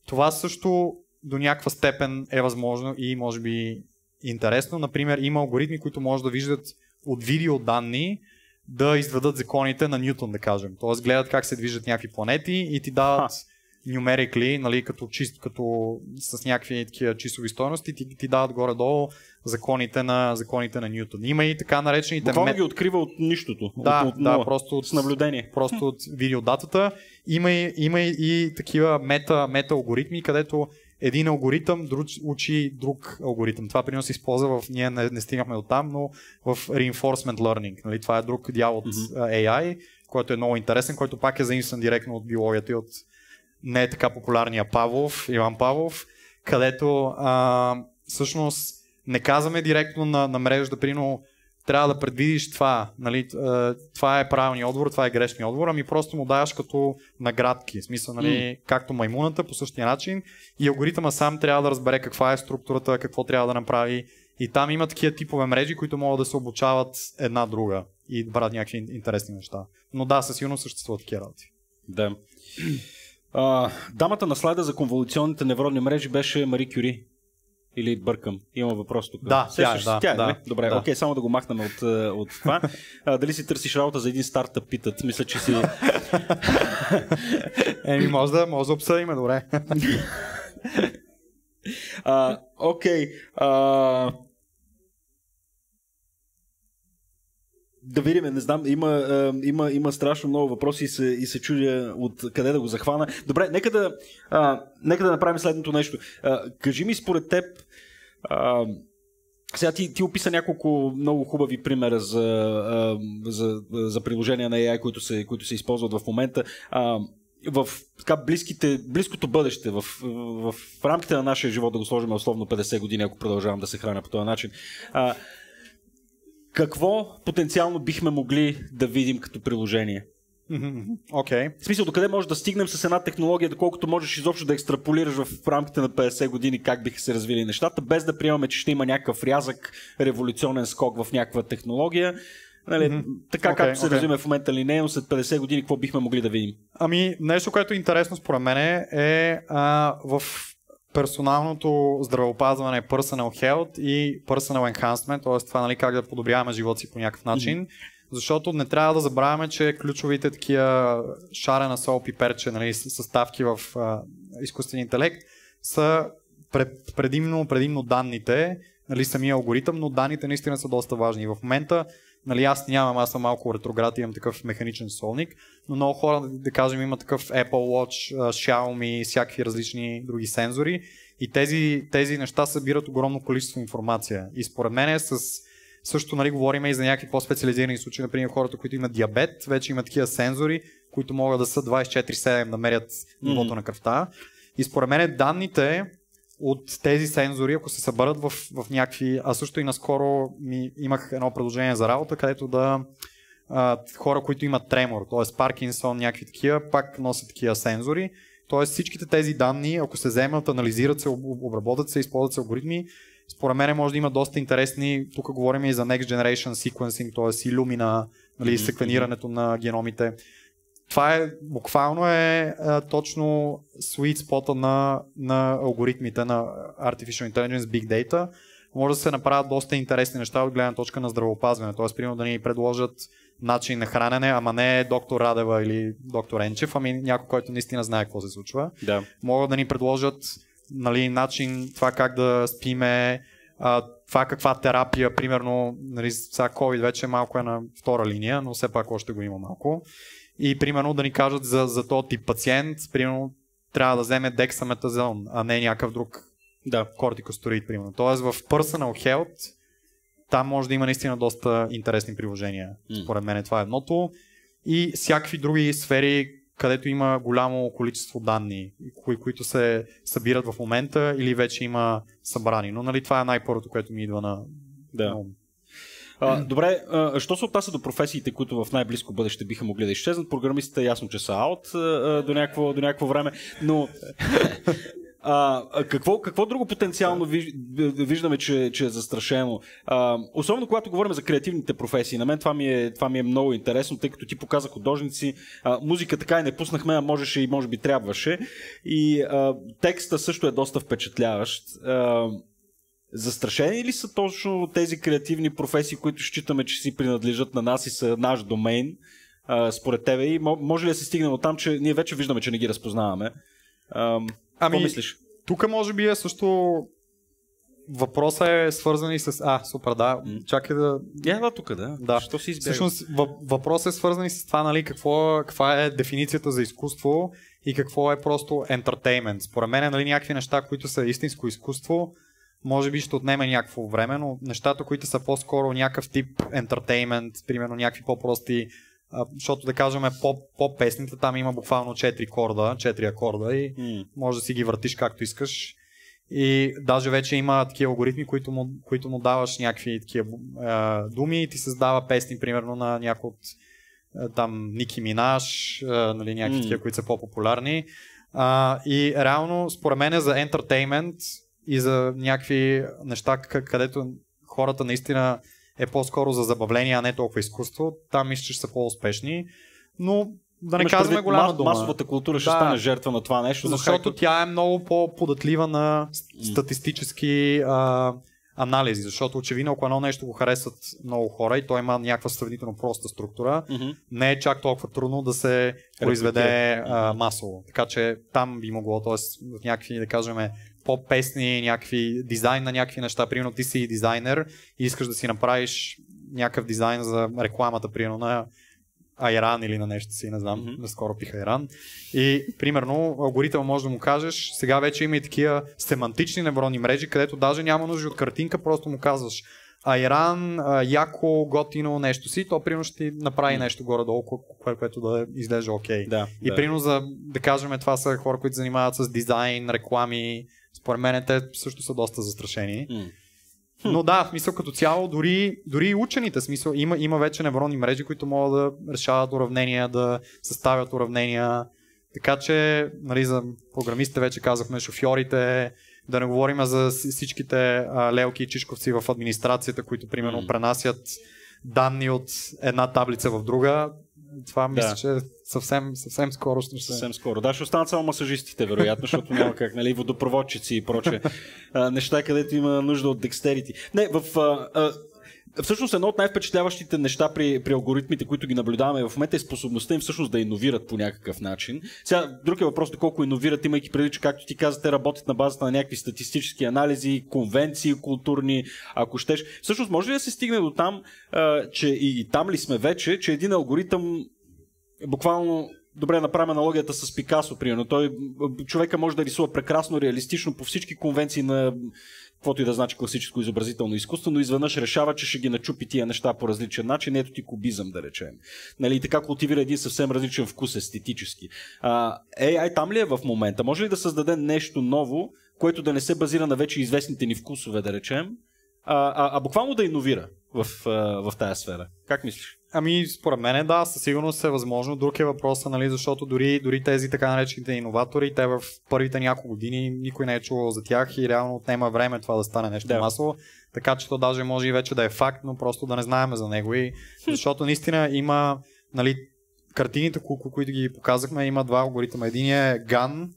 това също до някаква степен е възможно и може би интересно. Например, има алгоритми, които може да виждат от видеоданни да изведат законите на Ньютон, да кажем. Тоест гледат как се движат някакви планети и ти дават... Ха numerically, нали, като, чист, като с някакви такива числови стоености, ти, ти дават горе-долу законите на, законите на Ньютон. Има и така наречените... Това мет... ги открива от нищото. Да, от, от да, просто от, с наблюдение. Просто от видеодатата. Има и, има и, и такива мета, мета алгоритми, където един алгоритъм друг, учи друг алгоритъм. Това примерно се използва в... Ние не, не стигнахме до там, но в Reinforcement Learning. Нали? Това е друг дял от mm-hmm. AI, който е много интересен, който пак е заимстван директно от биологията и от не е така популярния Павлов, Иван Павлов, където а, всъщност не казваме директно на, на мрежата, прино трябва да предвидиш това, нали, това е правилният отговор, това е грешният отговор, ами просто му даваш като наградки, в смисъл, нали, mm. както маймуната по същия начин и алгоритъма сам трябва да разбере каква е структурата, какво трябва да направи и там има такива типове мрежи, които могат да се обучават една друга и да правят някакви интересни неща. Но да, със сигурност съществуват такива работи. Да. А, дамата на слайда за конволюционните невродни мрежи беше Мари Кюри. Или бъркам. Имам въпрос тук. Да, тя, е, да, тя е, да, да. Нали? Добре, да. окей, само да го махнем от, е, от това. А, дали си търсиш работа за един стартъп, питат. Мисля, че си... Еми, може да, може да обсъдим, добре. А, окей. А, да видим, не знам, има, е, има, има страшно много въпроси и се, и се чудя от къде да го захвана. Добре, нека да, а, нека да направим следното нещо. А, кажи ми според теб, а, сега ти, ти описа няколко много хубави примера за, а, за, за приложения на AI, които се, които се използват в момента. А, в така близките, близкото бъдеще, в, в, в рамките на нашия живот, да го сложим условно 50 години, ако продължавам да се храня по този начин, а, какво потенциално бихме могли да видим като приложение? Окей. Okay. В смисъл, докъде може да стигнем с една технология, доколкото можеш изобщо да екстраполираш в рамките на 50 години как биха се развили нещата, без да приемаме, че ще има някакъв рязък, революционен скок в някаква технология. Нали, mm-hmm. Така okay, както се okay. развиваме в момента линейно, след 50 години какво бихме могли да видим? Ами, нещо, което е интересно според мен е а, в персоналното здравеопазване е personal health и personal enhancement, т.е. това нали, как да подобряваме живота си по някакъв начин. Защото не трябва да забравяме, че ключовите такива на сол, пиперче, нали, съставки в а, изкуствен интелект са пред, предимно, предимно данните, нали, самия алгоритъм, но данните наистина са доста важни. И в момента Нали, аз нямам, аз съм малко ретроград, имам такъв механичен солник, но много хора, да кажем, има такъв Apple Watch, Xiaomi, всякакви различни други сензори и тези, тези неща събират огромно количество информация. И според мен е с също нали, говорим и за някакви по-специализирани случаи, например хората, които имат диабет, вече имат такива сензори, които могат да са 24-7 намерят нивото mm-hmm. на кръвта. И според мен данните от тези сензори, ако се съберат в, в някакви... А също и наскоро ми, имах едно предложение за работа, където да а, хора, които имат тремор, т.е. Паркинсон, някакви такива, пак носят такива сензори. Т.е. всичките тези данни, ако се вземат, анализират се, обработят се, използват се алгоритми, според мен може да има доста интересни, тук говорим и за Next Generation Sequencing, т.е. Illumina, нали, секвенирането на геномите. Това е, буквално е точно sweet spot на, на алгоритмите на Artificial Intelligence, Big Data. Може да се направят доста интересни неща от гледна точка на здравеопазване. т.е. примерно да ни предложат начин на хранене, ама не доктор Радева или доктор Енчев, ами някой, който наистина знае какво се случва. Да. Могат да ни предложат нали, начин това как да спиме, а, това каква терапия, примерно, нали, сега COVID вече малко е на втора линия, но все пак още го има малко. И примерно да ни кажат за, за този тип пациент, примерно трябва да вземе дексаметазон, а не някакъв друг да. кортикостероид, примерно. Тоест в personal health там може да има наистина доста интересни приложения. Според мен е това е едното. И всякакви други сфери, където има голямо количество данни, кои, които се събират в момента или вече има събрани. Но нали, това е най-първото, което ми идва на, да. на ум. А, добре, а, що се отнася до професиите, които в най-близко бъдеще биха могли да изчезнат? Програмистите ясно, че са аут а, до, някакво, до някакво време, но а, а какво, какво друго потенциално виждаме, че, че е застрашено? А, особено когато говорим за креативните професии. На мен това ми е, това ми е много интересно, тъй като ти показа художници. А, музика така и не пуснахме, а можеше и може би трябваше. И а, текста също е доста впечатляващ. А, Застрашени ли са точно тези креативни професии, които считаме, че си принадлежат на нас и са наш домейн, а, според тебе? И може ли да се стигне от там, че ние вече виждаме, че не ги разпознаваме? А, Ами, мислиш? Тук може би е също Въпросът е свързан и с... А, супер, да. Чакай да... Я е, да тук, да. да. Що си избяга? Всъщност въпросът е свързан и с това, нали, какво, каква е дефиницията за изкуство и какво е просто ентертеймент. Според мен, нали, някакви неща, които са истинско изкуство, може би ще отнеме някакво време, но нещата, които са по-скоро някакъв тип ентертеймент, примерно някакви по-прости а, защото да кажем по, по песните там има буквално 4 корда, 4 акорда и mm. може да си ги въртиш както искаш. И даже вече има такива алгоритми, които му, които му даваш някакви такива е, думи и ти създава песни, примерно на някои от е, там Ники Минаш, е, нали, някакви mm. такива, които са по-популярни. А, и реално, според мен е за ентертеймент и за някакви неща, където хората наистина е по-скоро за забавление, а не толкова изкуство. Там мисля, че ще са по-успешни. Но да не казваме голяма мас, дума. Масовата култура ще да, стане жертва на това нещо. Защото хайко... тя е много по-податлива на статистически а, анализи, защото очевидно, ако едно нещо го харесват много хора и то има някаква сравнително проста структура, mm-hmm. не е чак толкова трудно да се произведе а, масово. Така че там би могло, т.е. в някакви, да кажем, по-песни, някакви дизайн на някакви неща. Примерно ти си дизайнер и искаш да си направиш някакъв дизайн за рекламата, примерно на Айран или на нещо си, не знам, mm-hmm. наскоро пиха Айран. И примерно алгоритъм може да му кажеш, сега вече има и такива семантични невронни мрежи, където даже няма нужда от картинка, просто му казваш Айран, яко, готино нещо си, то примерно ще ти направи mm-hmm. нещо горе-долу, кое, което да изглежда окей. Okay. Да, и да. примерно за, да кажем, това са хора, които занимават с дизайн, реклами, според мен те също са доста застрашени. Mm. Но да, в смисъл като цяло, дори, дори и учените, смисъл, има, има вече невронни мрежи, които могат да решават уравнения, да съставят уравнения. Така че, нали, за програмистите вече казахме, шофьорите, да не говорим за всичките а, лелки и чишковци в администрацията, които примерно mm. пренасят данни от една таблица в друга. Това да. мисля, че съвсем, съвсем скоро ще... Съвсем скоро. Да, ще останат само масажистите, вероятно, защото няма как, нали, водопроводчици и проче. неща, където има нужда от декстерити. Не, в... А, а, Всъщност едно от най-впечатляващите неща при, при алгоритмите, които ги наблюдаваме в момента е способността им всъщност да иновират по някакъв начин. Сега, друг е въпрос доколко иновират, имайки преди, че както ти казвате, те работят на базата на някакви статистически анализи, конвенции културни, ако щеш. Всъщност може ли да се стигне до там, а, че и, и там ли сме вече, че един алгоритъм е буквално добре направим аналогията с Пикасо, примерно. Той, човека може да рисува прекрасно, реалистично по всички конвенции на каквото и да значи класическо изобразително изкуство, но изведнъж решава, че ще ги начупи тия неща по различен начин. Ето ти кубизъм, да речем. Нали, така култивира един съвсем различен вкус естетически. А, AI там ли е в момента? Може ли да създаде нещо ново, което да не се базира на вече известните ни вкусове, да речем, а, а, а буквално да иновира в, в, в сфера? Как мислиш? Ами, според мен, да, със сигурност е възможно. Друг е въпросът, нали, защото дори, дори тези така наречените иноватори, те в първите няколко години никой не е чувал за тях и реално отнема време това да стане нещо да. масово. Така че то даже може и вече да е факт, но просто да не знаем за него. И, защото наистина има нали, картините, които, които ги показахме, има два алгоритъма. Единият е GAN,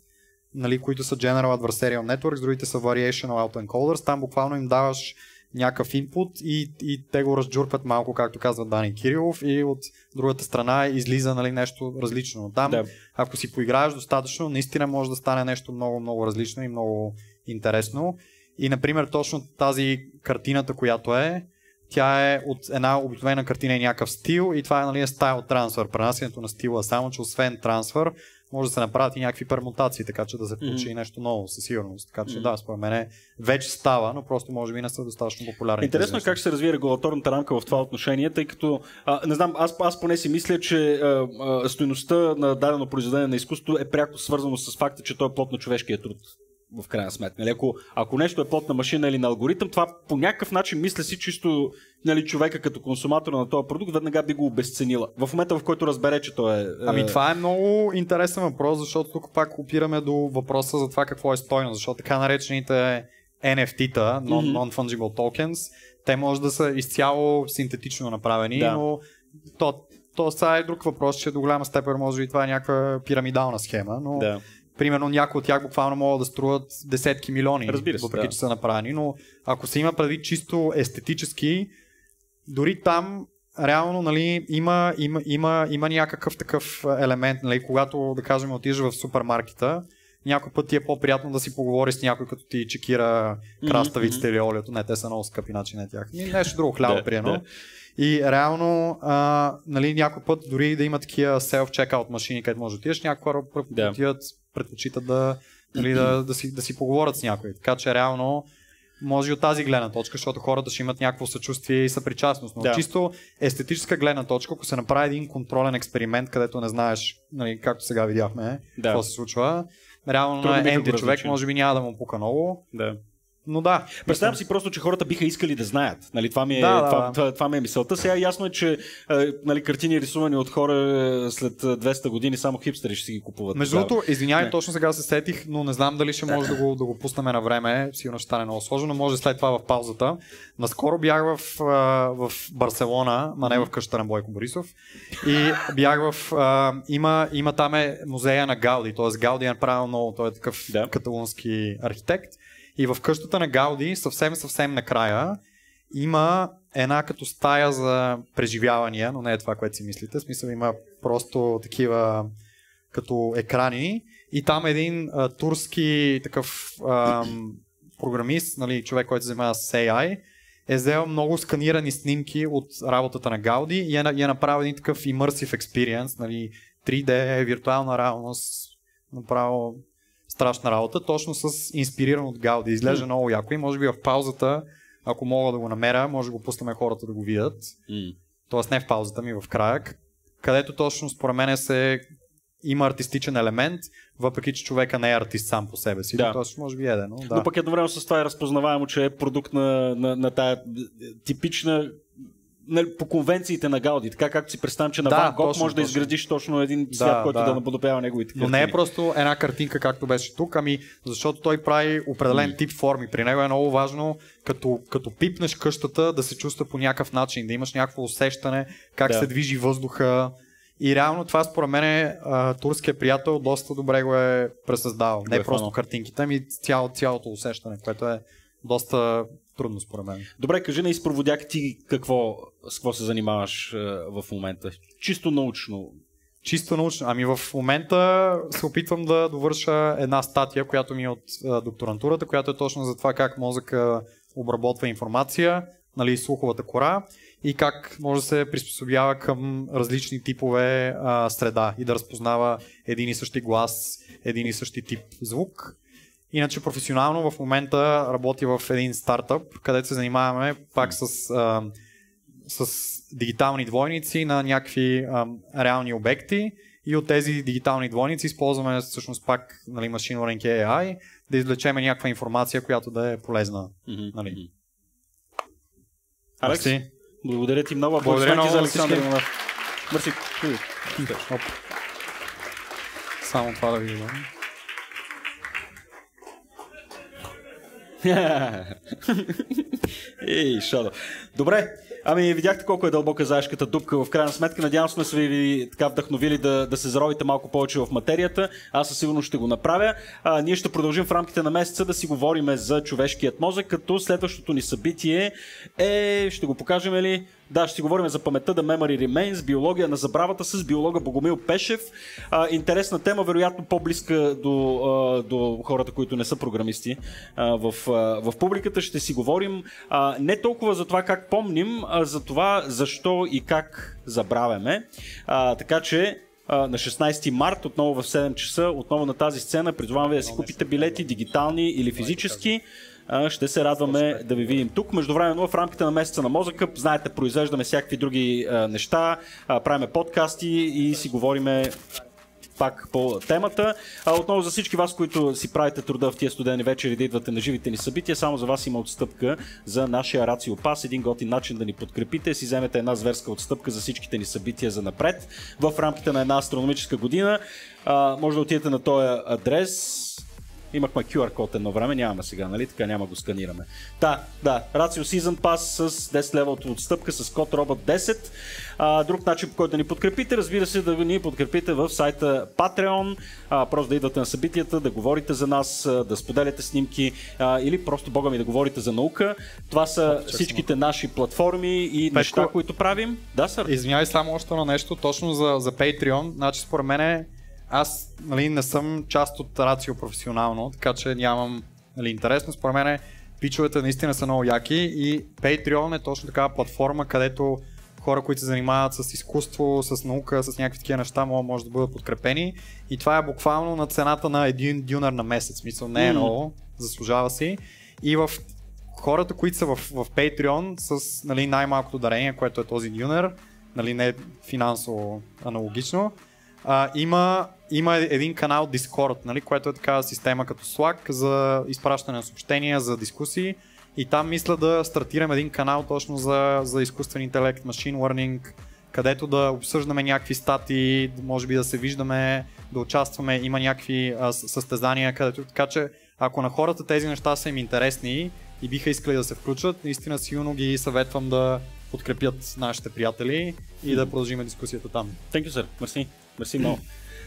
нали, които са General Adversarial Networks, другите са Variational Autoencoders. Там буквално им даваш някакъв инпут и, и те го разджурпят малко, както казва Дани Кирилов и от другата страна излиза нали, нещо различно. там, да. ако си поиграеш достатъчно, наистина може да стане нещо много, много различно и много интересно. И, например, точно тази картината, която е, тя е от една обикновена картина и някакъв стил и това е нали, е стайл трансфер, пренасенето на стила, само че освен трансфер, може да се направят и някакви пермутации, така че да се включи mm-hmm. и нещо ново със сигурност. Така че mm-hmm. да, според мен вече става, но просто може би не са достатъчно популярни. Интересно е как ще се развие регулаторната рамка в това отношение, тъй като, а, не знам, аз, аз поне си мисля, че а, а, стоеността на дадено произведение на изкуството е пряко свързано с факта, че то е плод на човешкия труд в крайна сметка. Нали, ако, ако нещо е плод на машина или на алгоритъм, това по някакъв начин мисля си чисто нали, човека като консуматор на този продукт веднага би го обесценила. В момента в който разбере, че той е... е ами това е много интересен въпрос, защото тук пак опираме до въпроса за това какво е стойно, защото така наречените NFT-та, non-fungible tokens, те може да са изцяло синтетично направени, да. но то, то сега е друг въпрос, че до голяма степен може би това е някаква пирамидална схема, но да примерно някои от тях буквално могат да струват десетки милиони, Разбира се, въпреки да. че са направени, но ако се има предвид чисто естетически, дори там реално нали, има, има, има, има някакъв такъв елемент, нали, когато да кажем отидеш в супермаркета, някой път ти е по-приятно да си поговори с някой, като ти чекира краставиците mm-hmm. или олиото. Не, те са много скъпи, иначе не тях. И нещо друго, хляба, приемно. И реално, а, нали, някой път дори да има такива self-checkout машини, където може да отидеш, някои хора отидат предпочитат да, нали, да, да, си, да си поговорят с някой. Така че реално може и от тази гледна точка, защото хората ще имат някакво съчувствие и съпричастност. Но да. чисто естетическа гледна точка, ако се направи един контролен експеримент, където не знаеш, нали, както сега видяхме, да. какво се случва, реално на човек може би няма да му пука много. Да. Но да. Представям си просто, че хората биха искали да знаят. Нали, това, ми е, да, да. Това, това ми е мисълта. Сега е ясно е, че нали, картини рисувани от хора е, след 200 години само хипстери ще си ги купуват. Между другото, извинявай, не. точно сега се сетих, но не знам дали ще може да го, да го пуснем на време. Сигурно ще стане много сложно, но може след това в паузата. Наскоро бях в, в Барселона, ма не в къщата на Бойко Борисов. И бях в... Има, има там е музея на Гауди, т.е. Гауди е направил много, той е такъв да. каталунски архитект. И в къщата на Гауди, съвсем, съвсем накрая, има една като стая за преживявания, но не е това, което си мислите. В смисъл има просто такива като екрани и там е един а, турски такъв а, програмист, нали, човек, който се занимава с AI, е взел много сканирани снимки от работата на Гауди и е, и е направил един такъв immersive experience, нали, 3D, виртуална реалност, направо страшна работа, точно с инспириран от Гауди. Изглежда mm. много яко и може би в паузата, ако мога да го намеря, може да го пуснем хората да го видят. Mm. Тоест не в паузата ми, в края, където точно според мен се има артистичен елемент, въпреки че човека не е артист сам по себе си. Да. Тоест, може би е, но да. Но пък едновременно с това е разпознаваемо, че е продукт на, на, на тая типична нали, по конвенциите на Гауди, така както си представям, че на да, Ван Гог може да изградиш точно един свят, да, който да, да наподобява неговите картини. Но не е просто една картинка, както беше тук, ами защото той прави определен тип форми. При него е много важно, като, като пипнеш къщата, да се чувства по някакъв начин, да имаш някакво усещане как да. се движи въздуха. И реално това според мен е, турския приятел доста добре го е пресъздавал. не е просто картинките, ами цяло, цялото усещане, което е доста трудно според мен. Добре, кажи на изпроводяк ти какво, с какво се занимаваш е, в момента. Чисто научно. Чисто научно. Ами в момента се опитвам да довърша една статия, която ми е от е, докторантурата, която е точно за това как мозъка обработва информация, нали, слуховата кора и как може да се приспособява към различни типове а, среда и да разпознава един и същи глас, един и същи тип звук Иначе професионално в момента работи в един стартъп, където се занимаваме пак с, а, с дигитални двойници на някакви а, реални обекти и от тези дигитални двойници използваме всъщност пак нали, Machine Learning AI да извлечеме някаква информация, която да е полезна. Нали. Алекс, Мерси. благодаря ти много. Благодаря много, за Александър Иванов. Мерси. Само това да ви Ей, шадо. Добре, ами видяхте колко е дълбока заешката дупка. В крайна сметка, надявам се, сме ви така вдъхновили да, да се заровите малко повече в материята. Аз със сигурност ще го направя. А, ние ще продължим в рамките на месеца да си говорим за човешкият мозък, като следващото ни събитие е, ще го покажем ли, нали, да, ще си говорим за паметта да Memory Remains, биология на забравата с биолога Богомил Пешев. А, интересна тема, вероятно по-близка до, а, до хората, които не са програмисти а, в, а, в публиката. Ще си говорим а, не толкова за това как помним, а за това защо и как забравяме. А, така че на 16 март, отново в 7 часа, отново на тази сцена. Призвам ви да си купите е билети, дигитални или физически. Ще се радваме да ви видим тук. Междувременно в рамките на месеца на мозъка, знаете, произвеждаме всякакви други неща, правиме подкасти и си говориме пак по темата. А отново за всички вас, които си правите труда в тия студени вечери да идвате на живите ни събития, само за вас има отстъпка за нашия Рацио Пас. Един готин начин да ни подкрепите, си вземете една зверска отстъпка за всичките ни събития за напред в рамките на една астрономическа година. А, може да отидете на този адрес Имахме QR код едно време, нямаме сега, нали? Така няма го сканираме. Та, да, Ratio Season Pass с 10 лева от отстъпка с код ROBOT10. А, друг начин, по който да ни подкрепите, разбира се, да ни подкрепите в сайта Patreon. А, просто да идвате на събитията, да говорите за нас, да споделяте снимки а, или просто, бога ми, да говорите за наука. Това са Честно. всичките наши платформи и Пешко... неща, които правим. Да, сър. Извинявай само още на нещо, точно за, за Patreon. Значи, според мен е аз нали, не съм част от Рацио професионално, така че нямам нали, интересно. Според мен пичовете наистина са много яки и Patreon е точно такава платформа, където хора, които се занимават с изкуство, с наука, с някакви такива неща, може да бъдат подкрепени. И това е буквално на цената на един дюнер на месец. Мисъл, не е много, заслужава си. И в хората, които са в, в Patreon с нали, най-малкото дарение, което е този дюнер, нали, не е финансово аналогично, а, има, има един канал Discord, нали, което е така система като Slack за изпращане на съобщения, за дискусии. И там мисля да стартирам един канал точно за, за изкуствен интелект, machine learning, където да обсъждаме някакви статии, може би да се виждаме, да участваме, има някакви а, състезания, където така че ако на хората тези неща са им интересни и биха искали да се включат, наистина силно ги съветвам да подкрепят нашите приятели и да продължим дискусията там. Thank you, sir. Merci. Мерси много.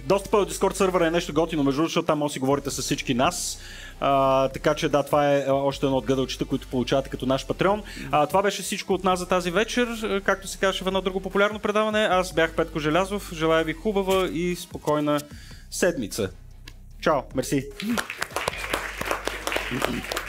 Достъпа от Discord сервера е нещо готино, между защото там може си говорите с всички нас. А, така че да, това е още едно от гъдълчета, които получавате като наш патреон. А, това беше всичко от нас за тази вечер. Както се казваше в едно друго популярно предаване, аз бях Петко Желязов. Желая ви хубава и спокойна седмица. Чао, мерси. Thank you.